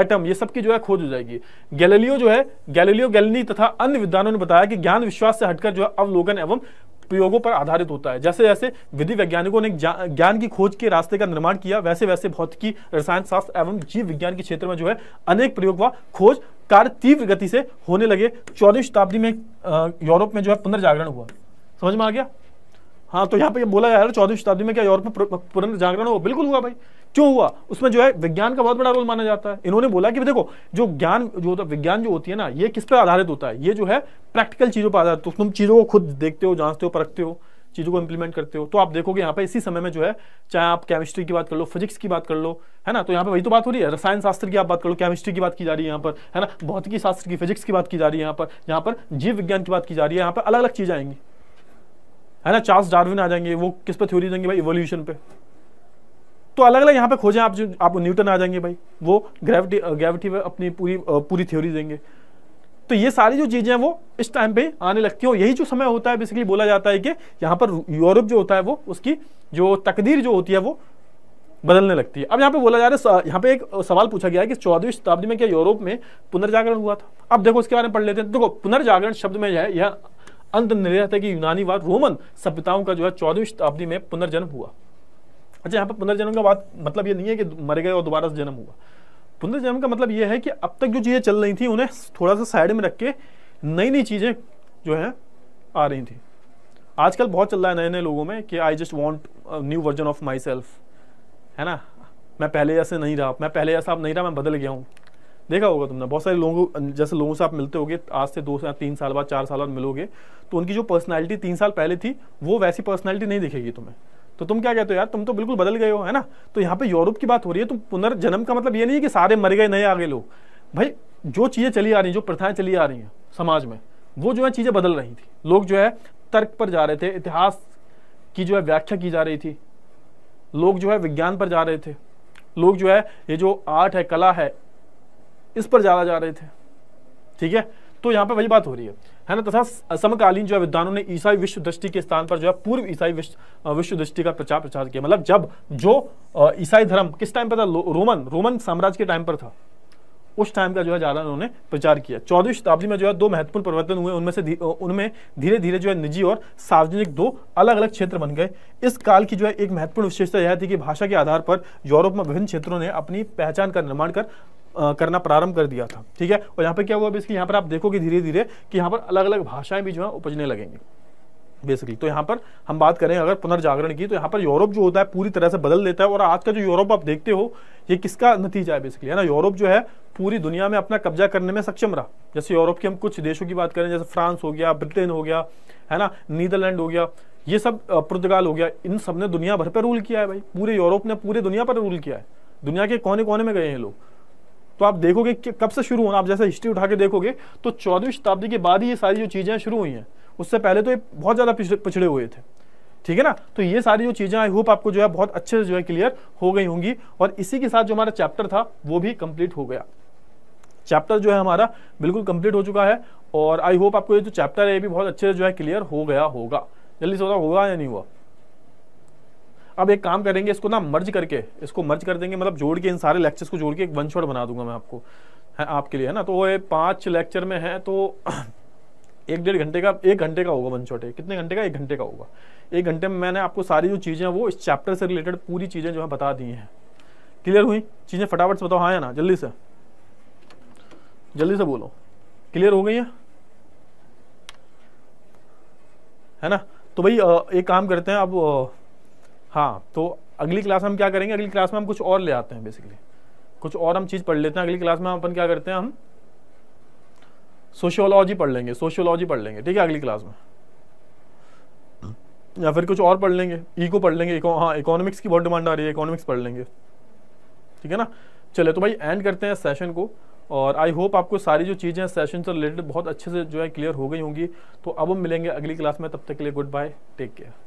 A: एटम ये सब की जो है खोज हो जाएगी गैलेलियो जो है गैलेलियो गैलनी तथा अन्य विद्वानों ने बताया कि ज्ञान विश्वास से हटकर जो है अवलोकन एवं प्रयोगों पर आधारित होता है जैसे जैसे विधि वैज्ञानिकों ने ज्ञान की खोज के रास्ते का निर्माण किया वैसे वैसे भौतिकी रसायन शास्त्र एवं जीव विज्ञान के क्षेत्र में जो है अनेक प्रयोग व खोज कार्य तीव्र गति से होने लगे चौदह शताब्दी में यूरोप में जो है पुनर्जागरण हुआ समझ में आ गया हाँ तो यहाँ पे बोला जा रहा है चौदहवीं शताब्दी में क्या यूरोप में पुनर्जागरण जागरण हुआ बिल्कुल हुआ भाई क्यों हुआ उसमें जो है विज्ञान का बहुत बड़ा रोल माना जाता है इन्होंने बोला कि देखो जो ज्ञान जो होता है विज्ञान जो होती है ना ये किस पर आधारित होता है ये जो है प्रैक्टिकल चीज़ों पर आधारित तो तुम चीज़ों को खुद देखते हो जांचते हो परखते हो चीज़ों को इंप्लीमेंट करते हो तो आप देखोगे यहाँ पे इसी समय में जो है चाहे आप केमिस्ट्री की बात कर लो फिजिक्स की बात कर लो है ना तो यहाँ पे वही तो बात हो रही है रसायन शास्त्र की आप बात कर लो केमिस्ट्री की बात की जा रही है यहाँ पर है ना भौतिकी शास्त्र की फिजिक्स की बात की जा रही है यहाँ पर यहाँ पर जीव विज्ञान की बात की जा रही है यहाँ पर अलग अलग चीज़ें आएंगी है ना चार्ल्स डार्विन आ जाएंगे वो किस पे थ्योरी देंगे भाई इवोल्यूशन पे तो अलग अलग यहाँ पे खोजें आप जो आप न्यूटन आ जाएंगे भाई वो ग्रेविटी ग्रेविटी पे अपनी पूरी पूरी थ्योरी देंगे तो ये सारी जो चीज़ें हैं वो इस टाइम पे आने लगती हैं और यही जो समय होता है बेसिकली बोला जाता है कि यहाँ पर यूरोप जो होता है वो उसकी जो तकदीर जो होती है वो बदलने लगती है अब यहाँ पे बोला जा रहा है यहाँ पे एक सवाल पूछा गया है कि चौदहवीं शताब्दी में क्या यूरोप में पुनर्जागरण हुआ था अब देखो इसके बारे में पढ़ लेते हैं तो देखो पुनर्जागरण शब्द में यह अंत निर्णय है कि वाद रोमन सभ्यताओं का जो है चौदहवीं शताब्दी में पुनर्जन्म हुआ अच्छा यहाँ पर पुनर्जन्म का बात मतलब ये नहीं है कि मर गए और दोबारा से जन्म हुआ पुनर्जन्म का मतलब ये है कि अब तक जो चीज़ें चल रही थी उन्हें थोड़ा सा साइड में रख के नई नई चीज़ें जो हैं आ रही थी आजकल बहुत चल रहा है नए नए लोगों में कि I just want new version of my self है ना मैं पहले जैसे नहीं रहा मैं पहले जैसा अब नहीं रहा मैं बदल गया हूँ देखा होगा तुमने बहुत सारे लोगों जैसे लोगों से आप मिलते होगे आज से दो या तीन साल बाद चार साल बाद मिलोगे तो उनकी जो पर्सनैलिटी तीन साल पहले थी वो वैसी पर्सनैलिटी नहीं दिखेगी तुम्हें तो तुम क्या कहते हो यार तुम तो बिल्कुल बदल गए हो है ना तो यहाँ पे यूरोप की बात हो रही है तो पुनर्जन्म का मतलब ये नहीं है कि सारे मर गए नए आ गए लोग भाई जो चीज़ें चली आ रही हैं जो प्रथाएं चली आ रही हैं समाज में वो जो है चीज़ें बदल रही थी लोग जो है तर्क पर जा रहे थे इतिहास की जो है व्याख्या की जा रही थी लोग जो है विज्ञान पर जा रहे थे लोग जो है ये जो आर्ट है कला है इस पर ज़्यादा जा रहे थे ठीक है तो यहाँ पर वही बात हो रही है है ना तथा समकालीन जो है विद्वानों ने ईसाई विश्व दृष्टि के स्थान पर जो है पूर्व ईसाई विश्व विश्व दृष्टि का प्रचार प्रचार किया मतलब जब जो ईसाई धर्म किस टाइम पर था रोमन रोमन साम्राज्य के टाइम पर था उस टाइम का जो है ज़्यादा उन्होंने प्रचार किया चौदहवीं शताब्दी में जो है दो महत्वपूर्ण परिवर्तन हुए उनमें से उनमें धीरे धीरे जो है निजी और सार्वजनिक दो अलग अलग क्षेत्र बन गए इस काल की जो है एक महत्वपूर्ण विशेषता यह थी कि भाषा के आधार पर यूरोप में विभिन्न क्षेत्रों ने अपनी पहचान का निर्माण कर करना प्रारंभ कर दिया था ठीक है और यहाँ पर क्या हुआ बेसिकली यहाँ पर आप देखोगे धीरे धीरे कि यहाँ पर अलग अलग भाषाएं भी जो है उपजने लगेंगी बेसिकली तो यहाँ पर हम बात करें अगर पुनर्जागरण की तो यहाँ पर यूरोप जो होता है पूरी तरह से बदल देता है और आज का जो यूरोप आप देखते हो ये किसका नतीजा है बेसिकली है ना यूरोप जो है पूरी दुनिया में अपना कब्जा करने में सक्षम रहा जैसे यूरोप की हम कुछ देशों की बात करें जैसे फ्रांस हो गया ब्रिटेन हो गया है ना नीदरलैंड हो गया ये सब पुर्तगाल हो गया इन सब ने दुनिया भर पर रूल किया है भाई पूरे यूरोप ने पूरे दुनिया पर रूल किया है दुनिया के कोने कोने में गए हैं लोग तो आप देखोगे कब से शुरू होना आप जैसे हिस्ट्री उठा के देखोगे तो चौदहवीं शताब्दी के बाद ही ये सारी जो चीज़ें शुरू हुई हैं उससे पहले तो ये बहुत ज़्यादा पिछड़े हुए थे ठीक है ना तो ये सारी जो चीज़ें आई होप आपको जो है बहुत अच्छे से जो है क्लियर हो गई होंगी और इसी के साथ जो हमारा चैप्टर था वो भी कम्प्लीट हो गया चैप्टर जो है हमारा बिल्कुल कंप्लीट हो चुका है और आई होप आपको ये जो चैप्टर है ये भी बहुत अच्छे से जो है क्लियर हो गया होगा जल्दी से होगा या नहीं हुआ अब एक काम करेंगे इसको ना मर्ज करके इसको मर्ज कर देंगे मतलब जोड़ के इन सारे लेक्चर्स को जोड़ के एक वन शॉट बना दूंगा मैं आपको है आपके लिए है ना तो ये पांच लेक्चर में है तो एक डेढ़ घंटे का एक घंटे का होगा वन शॉट कितने घंटे का एक घंटे का होगा एक घंटे में मैंने आपको सारी जो चीज़ें वो इस चैप्टर से रिलेटेड पूरी चीज़ें जो है बता दी हैं क्लियर हुई चीज़ें फटाफट से बताओ हाँ या ना जल्दी से जल्दी से बोलो क्लियर हो गई है है ना तो भाई एक काम करते हैं अब हाँ तो अगली क्लास हम क्या करेंगे अगली क्लास में हम कुछ और ले आते हैं बेसिकली कुछ और हम चीज़ पढ़ लेते हैं अगली क्लास में हम अपन क्या करते हैं हम सोशियोलॉजी पढ़ लेंगे सोशियोलॉजी पढ़ लेंगे ठीक है अगली क्लास में या फिर कुछ और पढ़ लेंगे इको पढ़ लेंगे इको हाँ इकोनॉमिक्स की बहुत डिमांड आ रही है इकोनॉमिक्स पढ़ लेंगे ठीक है ना चले तो भाई एंड करते हैं सेशन को और आई होप आपको सारी जो चीज़ें सेशन से रिलेटेड बहुत अच्छे से जो है क्लियर हो गई होंगी तो अब हम मिलेंगे अगली क्लास में तब तक के लिए गुड बाय टेक केयर